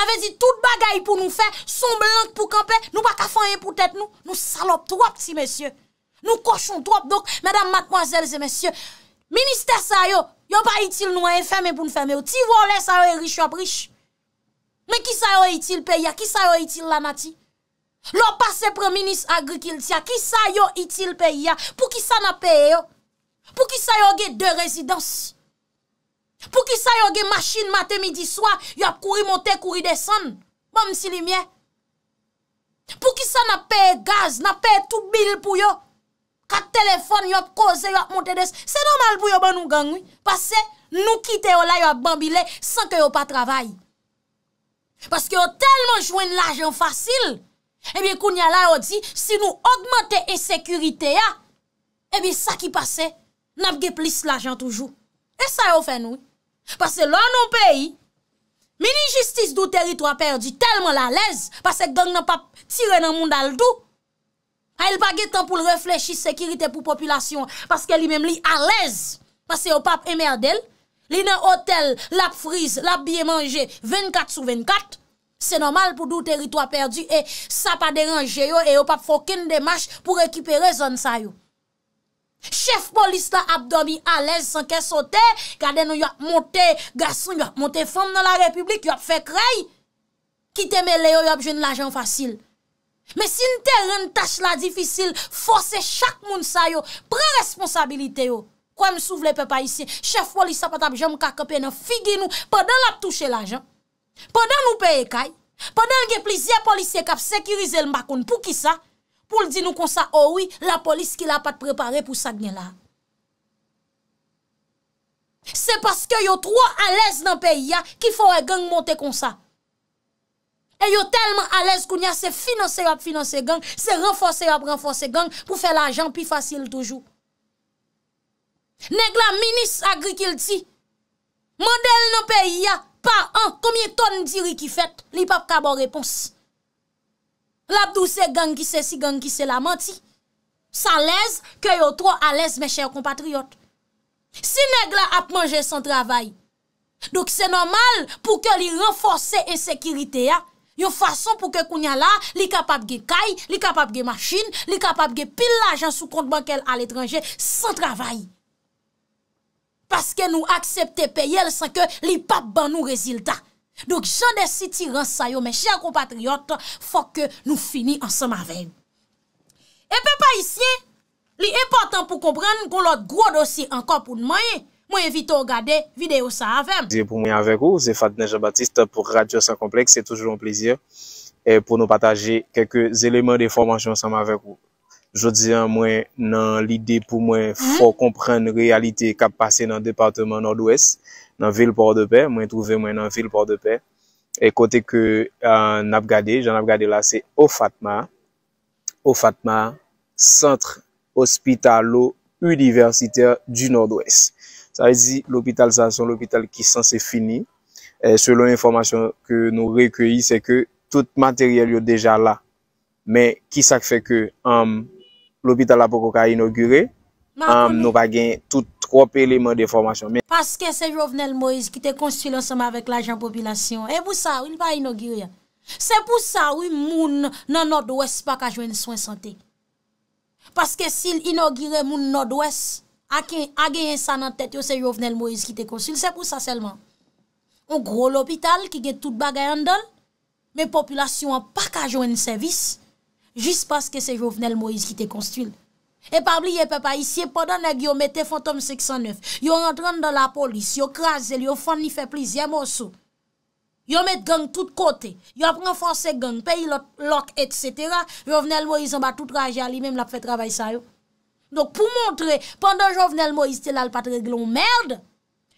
Ave di, tout bagay pou nou fe, son blanke pou kampe, nou pa kafanyen pou tet nou, nou salop trop ti mesye. Nou koshon trop, dok, medam, matkwazelze, mesye, minister sa yo, yo pa itil nou e feme pou nou feme yo, ti vole, sa yo e riche, wap riche. Men ki sa yo itil pe ya? Ki sa yo itil lanati? Lo pase pre-ministre agrikiltia, ki sa yo itil pe ya? Pou ki sa na pe yo? Pou ki sa yo ge de rezidans? Pou ki sa yo ge masjin mate midi swa? Yo ap kuri monte, kuri desen? Bon, mwen si li mwen? Pou ki sa na pe gaz? Na pe tou bil pou yo? Ka telefon yo ap koze, yo ap monte desen? Se normal pou yo ban nou gangwi? Pase nou kite yo la yo ap bambile, san ke yo pa travayi. Paske yo telman jwen l'ajan fasil, ebyen kou nyala yo di, si nou augmente e sekurite ya, ebyen sa ki pase, napge plis l'ajan toujou. E sa yo fè nou, paske lò anon peyi, meni jistis dou teritwa perdi, telman l'alèz, paske gang nan pap tire nan moun dal dou. A el bagè tan pou l'reflechi sekurite pou populasyon, paske li mem li alèz, paske yo pap emer del. Li nan hotel, lap frize, lap biye manje, 24 sou 24, se normal pou dou teritwa perdi e sa pa deranje yo, e yo pa foken demache pou rekipere zon sa yo. Chef polis la ap domi alez san ke sote, kade nou yo ap monte gason, yo ap monte fom nan la republik, yo ap fe krey, kite me le yo yo ap jen l'ajan fasil. Me sin te ren tache la difisil, force chak moun sa yo, pren responsabilite yo. kwa m souvle pe pa isye, chef polis apat ap jom kakopen, an figi nou, podan ap touche l'ajan, podan nou peye kaj, podan ge plizye polisye kap sekirize l'mbakoun, pou ki sa, pou l'di nou kon sa, oh oui, la polis ki la pat prepare pou sa gnen la. Se paske yo tro alez nan peyi ya, ki fowè gang monte kon sa. E yo telman alez koun ya, se finanse wap finanse gang, se renfose wap renfose gang, pou fe l'ajan pi fasil toujou. Neg la, minis agrikil ti, model nou peyi ya, pa an, komye ton di ri ki fet, li pap kabon repons. La apdou se gangi se si gangi se la man ti, sa lez, kyo yo tro a lez me chèr kompatriot. Si neg la ap manje san travay, dok se normal, pou ke li renforse ensekirite ya, yo fason pou ke kounya la, li kapap ge kay, li kapap ge masjin, li kapap ge pil la jan sou kont bankel al etranje, san travay. Paske nou aksepte peyel san ke li pap ban nou rezilda. Dok jan desi tiran sayo, men chan kompatriot, fok ke nou fini ansem avem. Epe pa isye, li epotan pou kompren kon lot gro dosi anko pou nmanye, mwen evite ou gade videyo sa avem. Zye pou mwen avek ou, zye Fadneja Batiste pou Radio San Komplek, zye toujou mwen plezyer eh, pou nou pataje keke zelemen de formasyon ansem avek ou. jodi an mwen nan lide pou mwen fò komprende realite kap pase nan departement Nord-Ouest nan vil Port-de-Paix, mwen trouve mwen nan vil Port-de-Paix, e kote ke an euh, ap gade, jan ap gade la se Ofatma Ofatma, centre ospitalo-universiter du Nord-Ouest sa e zi l'opital sa son l'opital ki san se fini, selon informasyon ke nou rekuye, se ke tout materiel yo deja la me ki sa ke fe ke am L'opital apoko ka inaugure, nou ka gen tout trope elemen de formasyon. Paske se Jovenel Moïse ki te konsul ansama vek la jan populasyon, e pou sa ou il va inaugure. Se pou sa ou moun nan Nord-Ouest pa ka jwen souen sante. Paske si il inaugure moun Nord-Ouest, a gen yon sanan tete yo se Jovenel Moïse ki te konsul, se pou sa selman. Ou gro l'opital ki gen tout bagay an dal, men populasyon pa ka jwen servis. Jist paske se Jovenel Moïse ki te konstil. E pabli ye pepa isye, podan ek yo mette fantom 609, yo rentran dan la polis, yo krasel, yo fon ni fe plis, yo mette gang tout kote, yo prefonse gang, payi lak, etc. Jovenel Moïse an ba tout raje ali, mem la pre trabay sa yo. Donk pou montre, pandan Jovenel Moïse te la l patreglon, merd,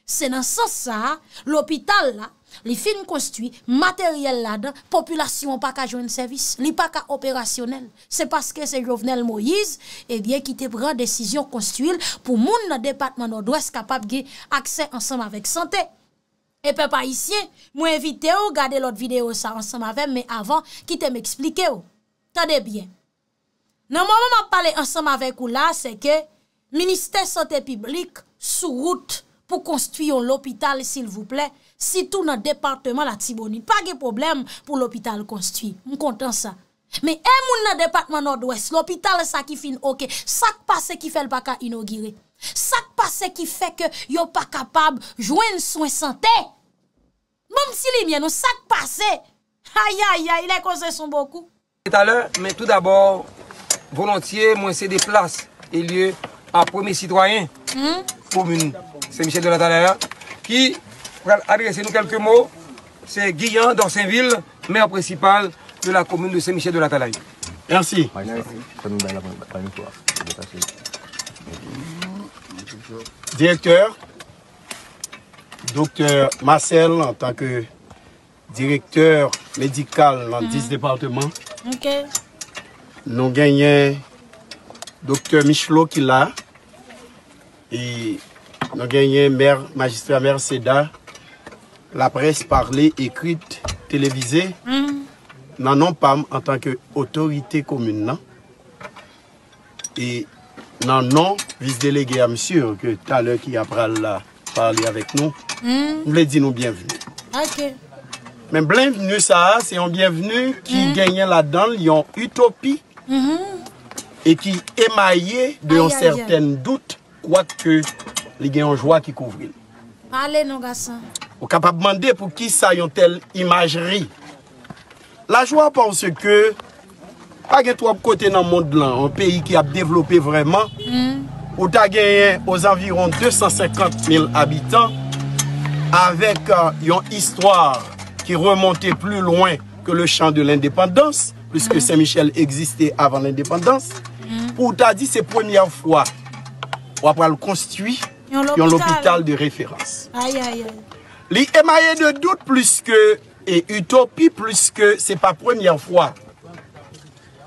se nan sa sa, l opital la, Li film konstuit materyel la dan, populasyon pa ka joun servis, li pa ka operasyonel. Se paske se jovenel Moïse, e eh bie ki te pran desisyon konstuil pou moun nan departman odwes kapap ge aksè ansam avèk sante. E pe pa isye, mou evite ou gade lot videyo sa ansam avèm, me avan ki te m'explike ou. Tade bie. Nan mou mou mwen pale ansam avèk ou la, se ke minister sante piblik sou route pou konstuyon l'opital s'il vous plè, Si tou nan departman la Tiboni. Pa ge problem pou l'hopital konsti. M kontan sa. Me emoun nan departman nord-west. L'hopital sa ki fin. Ok. Sak pase ki fe l'baka inogire. Sak pase ki fe ke yo pa kapab jwen souen sante. Moun si li mwen. Sak pase. Aya ya ya. Ilè konses son boku. Mwen tout d'abord volontier mwen se deplase e lye an premi citoyen pou moun. Se Michel Delatalaya. Ki mwen adressez nous quelques mots, c'est Guillaume d'Orsainville, maire principal de la commune de Saint-Michel de la Talaye. Merci. Directeur, docteur Marcel en tant que directeur médical dans 10 mm. départements. OK. Nous gagnons docteur Michelot qui là. et nous gagnons maire magistrat maire Seda la pres parle, ekwit, telewize, nanon pam, an tanke otorite komune nan, e nanon, vis delege amsyur, ke taler ki apral la parle avek nou, mwen le di nou bienvenu. Ake. Men mm. blenvenu sa, se yon bienvenu, ki genye la dan, yon utopi, mm-hmm. e ki emaye, de yon serten dout, kwak ke li genyon jwa ki kouvril. Ale nou gasan? Ou kap ap mande pou ki sa yon tel imajeri. La jwa panse ke agen tou ap kote nan mond lan, an peyi ki ap devlope vreman, hmm. ou ta genyen os anviron 250.000 abitan avek euh, yon histwa ki remonte plu loin ke le chan de l'independans, pliske hmm. Saint-Michel existe avan l'independans, hmm. ou ta di se premiy an fwa wap wap al konstui yon l'opital de referans. Aye, aye, aye. Li emaye de dout plus ke e utopi plus ke se pa premier fwa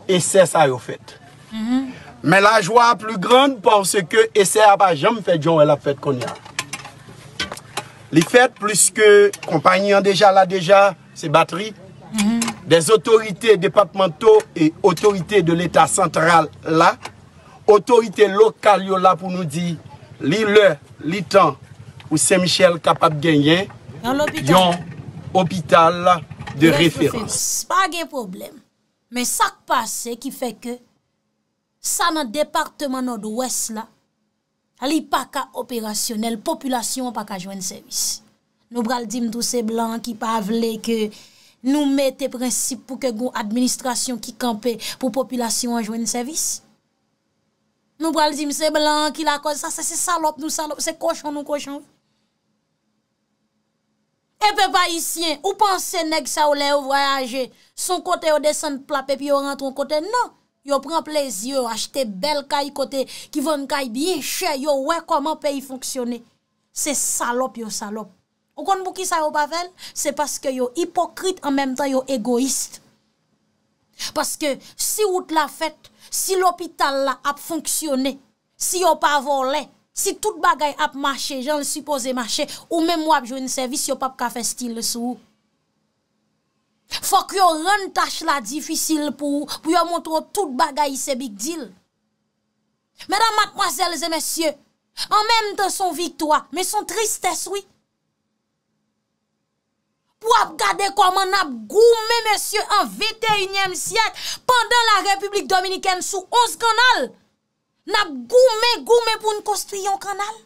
ese sa yo fet. Mhm. Men la jwa plu grande porske ese a pa jom fet joun el ap fet konya. Li fet plus ke kompanyan deja la deja, se batri mhm. des otorite departmanto e otorite de l'eta sentral la otorite lokal yo la pou nou di li le, li tan ou se michel kapap genyen Yon, opital la, de referans. Pa gen problem. Men sak pase ki feke, sa nan departman nou do wes la, li pa ka operasyonel, populasyon pa ka jwen servis. Nou bral dim tou se blan ki pa vle ke nou mette prinsip pou ke goun administrasyon ki kampe pou populasyon a jwen servis. Nou bral dim se blan ki la kon, sa se salop nou salop, se koshon nou koshon. Epe eh, pa isyen, ou panse neg sa ou le ou voyaje, son kote non. yo desen plape pi yo rentron kote, nan. Yo pren plezio, achete bel kay kote, ki von kay biye che, yo we koman pe yi fonksyone. Se salop yo salop. Ou kon mou ki sa yo pa ven, se paske yo hipokrite, an menm tan yo egoiste. Paske si ou te la fet, si l'opital la ap fonksyone, si yo pa volen, Si tout bagay ap mache, jen le suppose mache, ou men mwap jo yon servis, yo pap kafe stil sou. Fok yo ren tache la difisil pou yo montre tout bagay se big deal. Mèran matkwazèl zè mèsyè, an mèm tan son viktoa, men son tristès wè. Pou ap gade kwa man ap goumè mèsyè an 21èm syèk, pandan la Republik Dominikèn sou 11 kanal! Nap goume, goume pou nou konstruyon kanal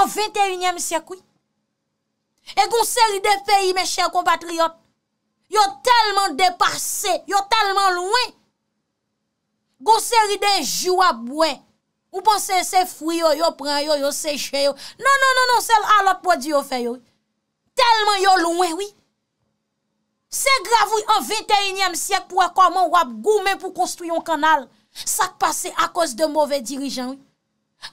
an 21e siyakoui. E goun seri de peyi, me chèl compatriot, yo telman deparse, yo telman louen. Goun seri de jwa bwen, ou pan se se friyo, yo pran yo, yo se cheyo. Non, non, non, non, sel alot pou diyo fè yo. Telman yo louen, oui. Se gravoui an 21e siyakoui, wap goume pou konstruyon kanal. Sak pase a koz de mowè dirijan wè?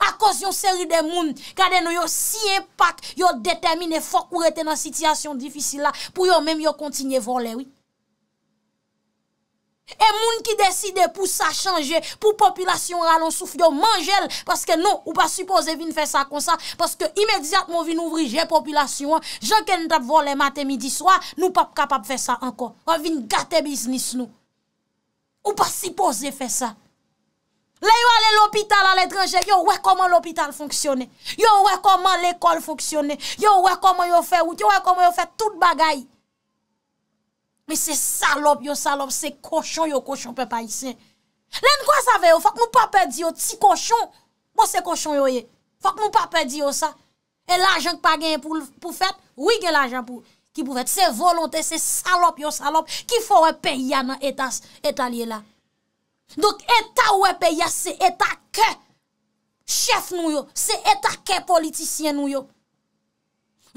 A koz yon seri de moun kade nou yon si empak yon detemine fok ou rete nan sitiyasyon difisil la pou yon mèm yon kontinye vòlè wè? E moun ki deside pou sa chanje pou populasyon ralonsouf yon manjel paske nou ou pa suppose vin fè sa kon sa paske imedjat mò vin ouvri jè populasyon jan ken tap vòlè matè midi swa nou pap kapap fè sa ankon ou vin gate biznis nou ou pa suppose fè sa Le yo alè l'hôpital an l'étranger, yo wè koman l'hôpital fonksyonè. Yo wè koman l'ekol fonksyonè. Yo wè koman yo fè wout. Yo wè koman yo fè tout bagay. Me se salop yo salop. Se koshon yo koshon pe pa yisè. Len kwa save yo? Fak mou pa pedi yo ti koshon. Mou se koshon yo ye. Fak mou pa pedi yo sa. E l'ajan ki pa genye pou fèt, wik e l'ajan ki pou fèt. Se volontè, se salop yo salop. Ki fò wè pe yana etalye la. Dok etat wè pe yase, etat kè, chef nou yo, se etat kè politisyen nou yo.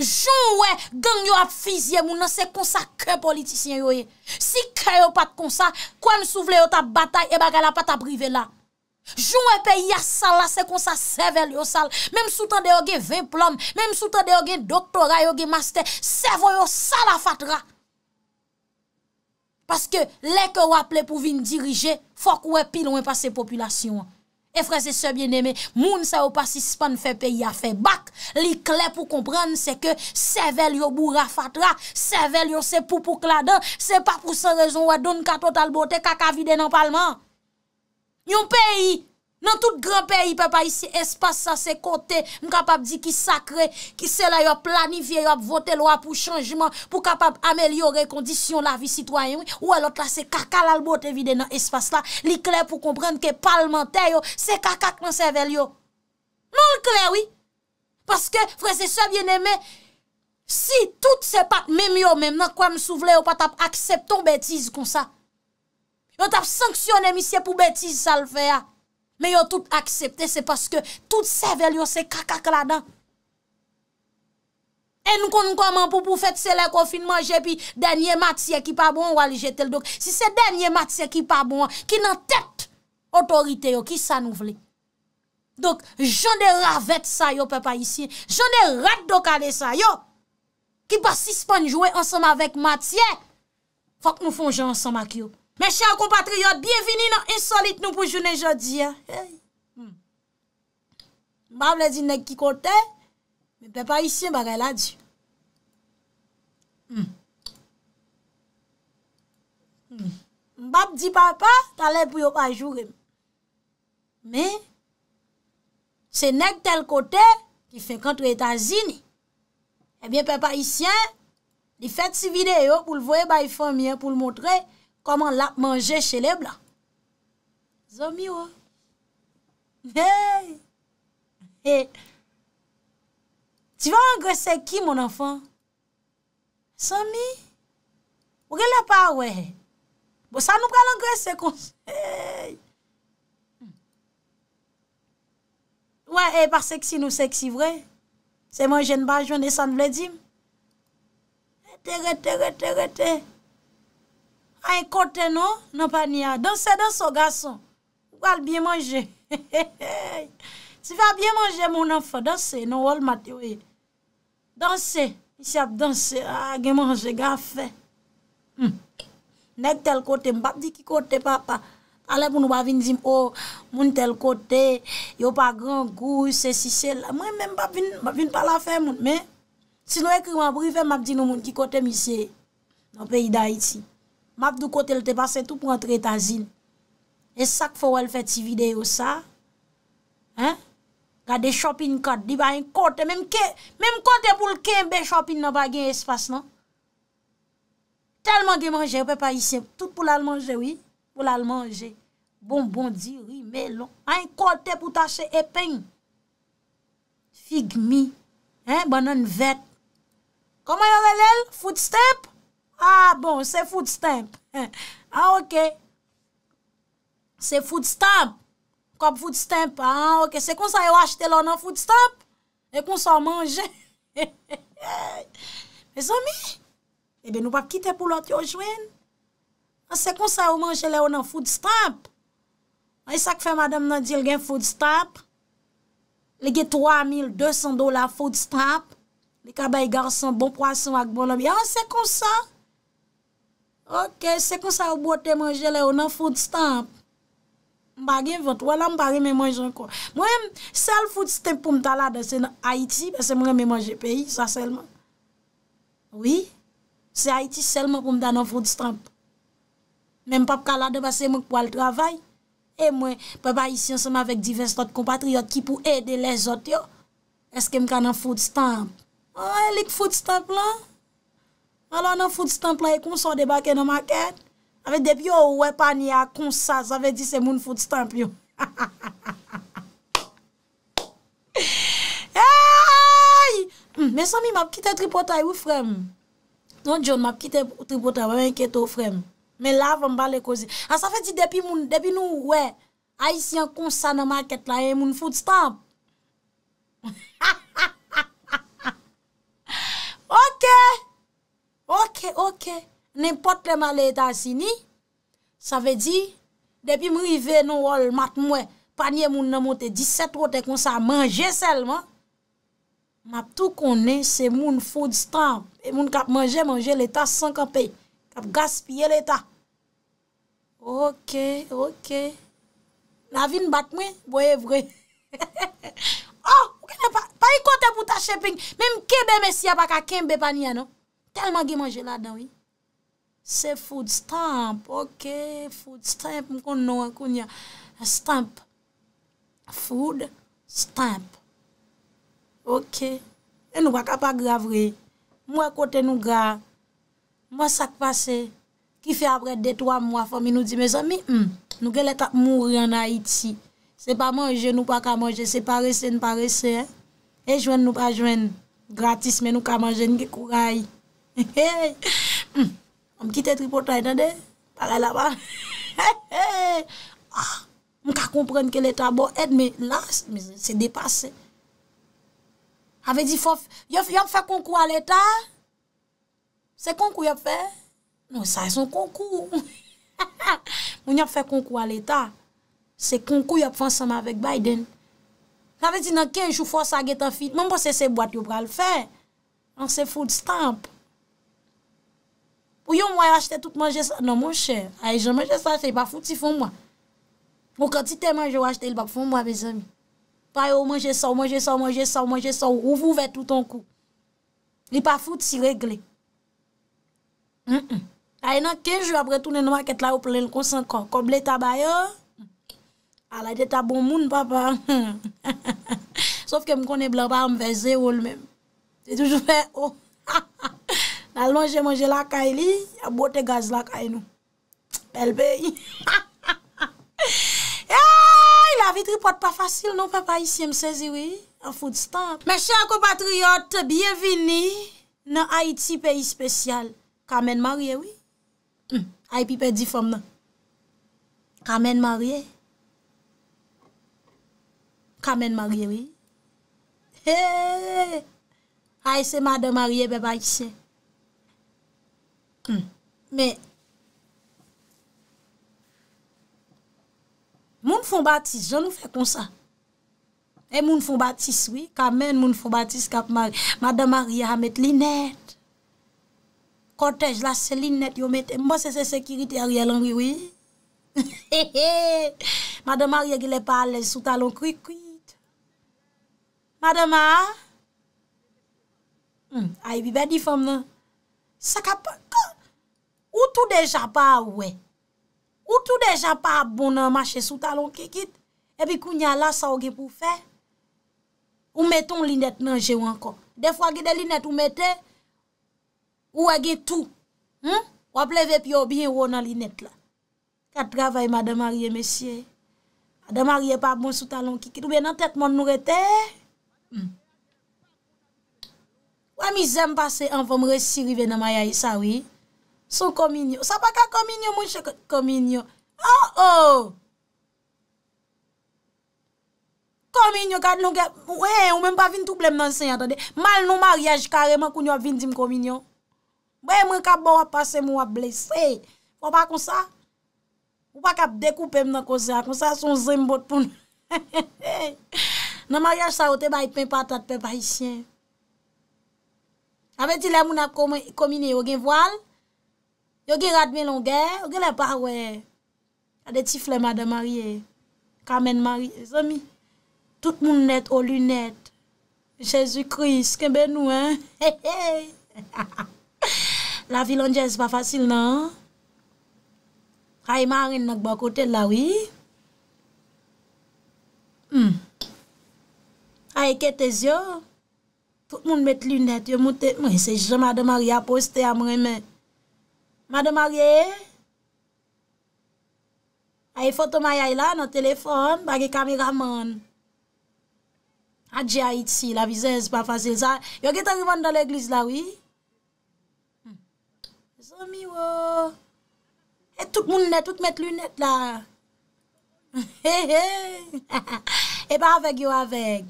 Joun wè, gang yo ap fizye mounan, se konsa kè politisyen yo ye. Si kè yo pat konsa, kwen souvle yo ta batay, e bagala pata brivela. Joun wè pe yase, se konsa sevel yo sal. Mem sou tan de yo gen ve plom, mem sou tan de yo gen doktora yo gen master, sevo yo sal afatra. Paske le ke wap le pou vin dirije, fok wè pil wè pas se populasyon. E fre se se bien eme, moun se wè pas ispan fe peyi a fe bak. Li kle pou kompran se ke sevel yo bou rafatra, sevel yo se pou pou kladan, se pa pou se rezon wè don ka total bote kaka vide nan palman. Yon peyi. Nan tout gran peyi pe pa isi espase sa se kote, m kapap di ki sakre, ki se la yo planifiye yo ap vote lwa pou chanjman, pou kapap amelyore kondisyon la vi sitwayon, ou alot la se kakal albote vide nan espase la, li kler pou komprende ke palmente yo, se kakak nan se vel yo. Non l kler, oui. Paske, frese se vye neme, si tout se pat mèmyo mèm, nan kwa m souvle yo pa tap aksepton betize kon sa, yo tap sanksyonem isi pou betize sal fe ya, ah. me yo tout aksepte, se paske tout sevel yo se kakak la dan. E nou kon nou konman pou pou fèt se lè konfinman jè pi, denye Matye ki pa bon wali jetel. Bon, si se denye Matye ki pa bon, ki nan tèt otorite yo ki sa nou vle. Donk, jan de ravèt sa yo pe pa isye. Jan de rad do kalè sa yo, ki pa sispanjouè ansam avèk Matye. Fòk nou fonjè ansam ak yo. Mèche akou patri yot, biyevini nan insolit nou pou jounen jodi. Mbap le zin nek ki kote, mè pepa isyen bagay la di. Mbap di papa, talen pou yo pa jounen. Mè, se nek tel kote, ki fèkant ou etan zini, ebyen pepa isyen, di fèk si videyo pou l voye bay fòmien, pou l montre, Koman la manje cheleb oh. la. Zomi wè. Vè. E. Ti wè an gresè ki mon anfan? Zomi. Wè la pa wè. Bo sa nou pral an gresè kon. E. Wè e par seksi nou seksi vre. Seman jen ba jwene san vle di. E te re te re te re te. A yon kote nou, nan pa ni a. Danse dan so gason. Ou al biye manje. [LAUGHS] Si va biye manje, moun an fa. Danse, nan wol mati we. Danse, misi ap danse. A gen manje, gafen. Hmm. Nek tel kote, mbap di ki kote papa. Alep moun wap vin zim o, oh, moun tel kote. Yo pa gran gous, se si se la. Mwen mwen mbap vin, mbap vin pala fe moun. Si nou ekri mwen, mbap di nou moun ki kote misi. Nan pe yi da yisi. Mav do kote l te basen tout pou rentre ta zin. E sak fowel fè ti video sa. Hein? Gade shopin kote. Diba yon kote. Mem kote pou l kenbe shopin nan bagen espas nan. Telman gen manje. Oupe pa yisye. Tout pou lal manje, oui. Pou lal manje. Bon bon di, oui. Mè lon. Main kote pou tache epen. Figmi. Hein? Banan vet. Koman yon zel el? Footstep? Footstep? Ha, ah, bon, se food stamp. Ha, [LAUGHS] ah, ok. Se food stamp. Kop food stamp. Ha, ah, ok. Se konsa yo achete lè ou nan food stamp. E konsa yo manje. [LAUGHS] Me zomi. Ebe eh nou pa kite pou lot yo jwen. Se konsa yo manje lè ou nan food stamp. A, e sa kfe madam nan di l gen food stamp. Le gen 3200 dola food stamp. Le kaba yi garson, bon poason ak bon nom. Ya, se konsa. Ok, se kon sa ou bote manje le ou nan food stamp. Mbagi mvot, wala mbagi mwen manje kon. Mwen, sel food stamp pou mta la de se nan Haiti, se mwen mwen manje peyi, sa selman. Oui, se Haiti selman pou mta nan food stamp. Mwen pap kalade, se mwen kwa l travay. E mwen, pe ba isi anseman vek divestot kompatriot ki pou ede le zot yo, eske mkan nan food stamp. O, oh, elik food stamp la. Malwa nan food stamp la e konsan de baken nan market? Awe depi yo ouwe [LAUGHS] panye a konsan, zave di se moun food stamp yo. Eyyy! Men san mi map kite tripotay ou frem? Non, John, map kite tripotay, wè mwen kete ou oh, frem. Men la vèm bale kozi. A ah, sa fè di depi nou ouwe, a yisi yon konsan nan market la e moun food stamp. [LAUGHS] Ok! Ok, ok, nèmpote lèman l'Etat si ni, sa vè di, depi mou i vè nan wòl mat mwen, panye moun nan mwote 17 wote kon sa manje selman, map tou konen se moun foudi stan, e moun kap manje manje l'Etat 50 pey, kap gaspye l'Etat. Ok, ok, la vin bat mwen, boye vre. Oh, wè ne pa, pa yi kote pou ta cheping, mèm kebe mesya baka kembe panye nou. Telman ge manje la dan, wè? Se food stamp, ok, food stamp, mwen kon nou akoun ya. Stamp, food stamp, ok. E nou pa ka pa gravre, mwen kote nou gravre, mwen sak pase, ki fè apre de twa mwen fòm, mwen nou di me zan, mwen hmm, nou gelet ap moun rè nan Haiti. Se pa manje, nou pa ka manje, se pa rese, nou pa rese, eh. E jwen nou pa jwen, gratis, mwen nou ka manje, nou ge kou raye. Am kit etri pota etande Paray la ba Mwen ka kompren ke leta bo et me La se depase Ave di fof Yop fe konkou al leta Se konkou yop fe Non sa yon konkou Mwen yop fe konkou al leta Se konkou yop fonsama vek Biden Ave di nan ke yon fosage ta fit Mwen bose se boat yop pral fe An se foud stamp Ou yon waj achete tout manje sa Non mon chè, ay jè manje sa Fè yon pa foute si fon mwa Mwen kan ti teman jè waj achete Yon bak fon mwa bezami Paye ou manje sa, ou manje sa, ou manje sa Ou vouve tout an kou Yon pa foute si regle Ay nan kejou apre tout Nen wak et la ou plen kon sent kon Komble tabayon Alade tabon moun papa Sof [LAUGHS] ke m konen blan ba Mveze ou l men Se toujou fè ou Ha ha ha Dalman jè manjè lakay li, ya bote gaz lakay nou. Bel peyi. [LAUGHS] La vitri pot pa fasil, non pe pa yisi msezi, a food stand. Mè chè akou patriyot, biye vini nan Haiti peyi spesyal. Kamen marye, wè. A yipi pe di fòm nan. Kamen marye. Kamen marye, wè. A yise mada marye beba yisi. Hmm. Moun foun batis, joun nou fè konsa E moun foun batis, wè Kamen moun foun batis kapman Mada Maria ha met linet Kotej la se linet yo met Mwen se se sekiritè a rè lan wè Mada Maria gilè pale sou talon koui koui Mada Ma hmm, Ay e bi bè di fòm nan Sakapakò Ou tou deja pa wè. Ou tou deja pa bon nan mache sou talon kikit. Ebi kounya la sa ouge pou fè. Ou meton linette nan jè ou ankon. Defwa gede linette ou metè. Ou agè tou. Hmm? Ou ap leve piyo biye ou nan linette la. Kat travè madame arie mesye. Adame arie e pa bon sou talon kikit. Ou ben nan tèt mon nou rete. Ou hmm. amizèm pase an fòm resirive nan mayay e sa wè. Son kominyo. Sa pa ka kominyo mwen chè kominyo. Oh oh! Kominyo kat nou gen, ou e, ou men pa vin toublem nan sen atade. Mal nou mariage kareman kou nou ap vin di m kominyo. Ou e, mwen kap bon ap pase moun ap blese. Ou pa kon sa? Ou pa kap dekoupe m nan kozya. Kon sa son zem bot pou nou. [LAUGHS] Nan mariage sa ou te bay pe patat pe bay chen. Ape di lè moun ap kominyo gen voal? Ou gilad mi lon gen, ou gilad pa wè. A de ti fleman de mariè. Kamen mariè, zomi. Tout moun net ou lunet. Jezu kris, kebe nou, he he. [LAUGHS] La vilan gen, se pa fasil nan. Hayi marin nan kbo kote la wè. Hayi kete zyon. Tout moun met lunet, yo moutè. Mwen se jeman de mariè, apostè amre met. Mademariye? Aye foto mayay la nan telefon bagye kameraman. Adje a itsi. La vizez pa fazil. Yo gete arrivan dan l'eglis la, oui? Zomi hmm. oh. [LAUGHS] [LAUGHS] yo. E tout moun net, tout met lunet la. E pa avek yo avek.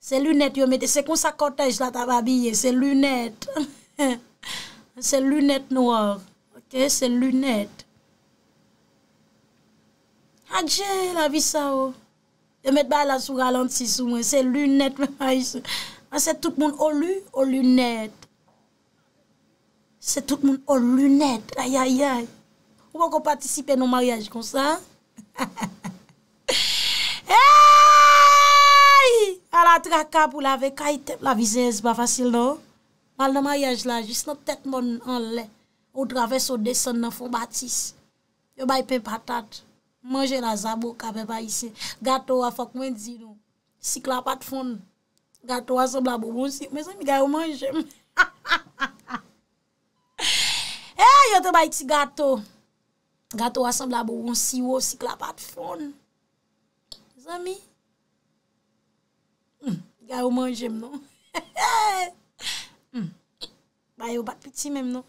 Se lunet yo met. Se kon sa kotej la tababiye. Se lunet. Se lunet nouor. Kè, se lunèd. Adjè, la vi sa o. E met ba la sou galant si sou mwen. Se lunèd, mwen hay sou. Mwen se tout moun o lu, o lunèd. Se tout moun o lunèd. Ayayay. Ou mwen ko patisipe nou mariage kon sa? Ayayay. [LAUGHS] A la tra kap ou la ve, kaj tep la vizez, ba fasil nou. Mal nou mariage la, jis nou tet moun an lè. Ou traves ou desen nan fon batis. Yo bay pen patat. Mange la zabo ka pe bayise. Gato a fok mwen zilou. Sik la pat fon. Gato a sembla bo bon si. Mwen san mi gayo manje. [LAUGHS] Eh, yo te bay ti gato. Gato a sembla bo bon si. Sik la pat fon. Zan mi? Hmm, gayo manje mnon. [LAUGHS] Eh, hmm. Bayo bat piti mnen mnon.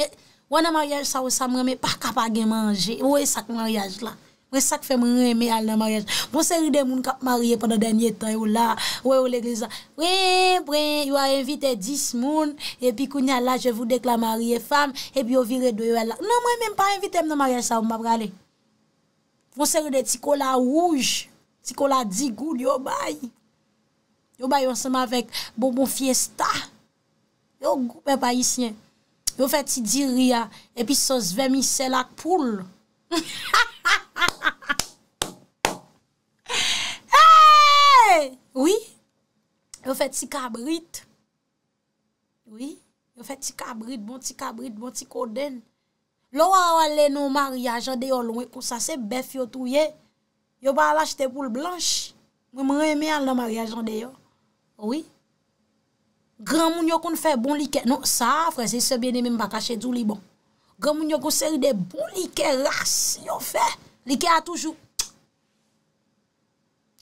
E, wè nan maryage sa wè sa mè mè pa kap agen manje, wè e sak maryage la, wè e sak fè mè mè al nan maryage, mwen bon se ride moun kap marye pandan denye tan yo la, wè yo le glisa, wè, wè, yo a invite dis moun, epi kouni al la je vou dek la marye fam, epi yo vire dwe yo al la, nan mwen mè mè pa invite mè nan maryage sa wè mba prale, mwen bon se ride tiko la wouj, tiko la digoul yo bay, yo bay yo se mè avèk, bobo fiesta, yo goupè pa isyen, yo fè ti di ria, epi sos vemi sel ak poul. [LAUGHS] Oui, yo fè ti kabrit. Oui, yo fè ti kabrit, bon ti kabrit, bon ti koden. Lò wè wè lè nou maryajan deyo lwen kousa, se bef yotou ye, yo wè wè lè chete poul blanche, mwen mè remè al nou maryajan deyo. Oui, Gran moun yon kon fè bon like, non sa, frese, se bine mè mba kache djou li bon. Gran moun yon kon seri de bon like, rase, yon fè, like a toujou.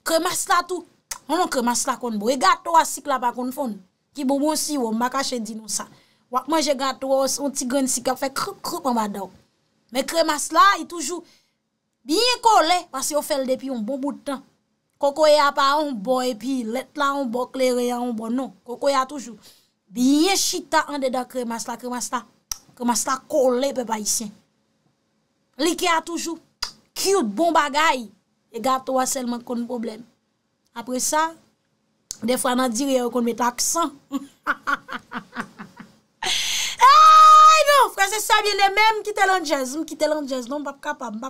Kremas la tou, moun yon kremas non, la kon bon, e gato a sik la pa kon fon, ki bonbon si wè, mba kache di non sa. Wak mwen je gato a, onti gren sik ap fè, krup krup an ba daw. Men kremas la, yon toujou, biye kole, fase yon fèl depi yon bon boutan. Koko ya pa an bon epi, let la an bon, kle re a an bon, non. Koko ya toujou. Biye chita an deda kremasta, kremasta. Kremasta kole pe bayisyen. Liki ya toujou. Kiyout, bon bagay. E gap towa selman kon problem. Apre sa, defwa nan diri yo kon met aksan. [LAUGHS] Ay non, franse sabye le men, mkite lan djez, mkite lan djez. Non pap kapam, pap kapam.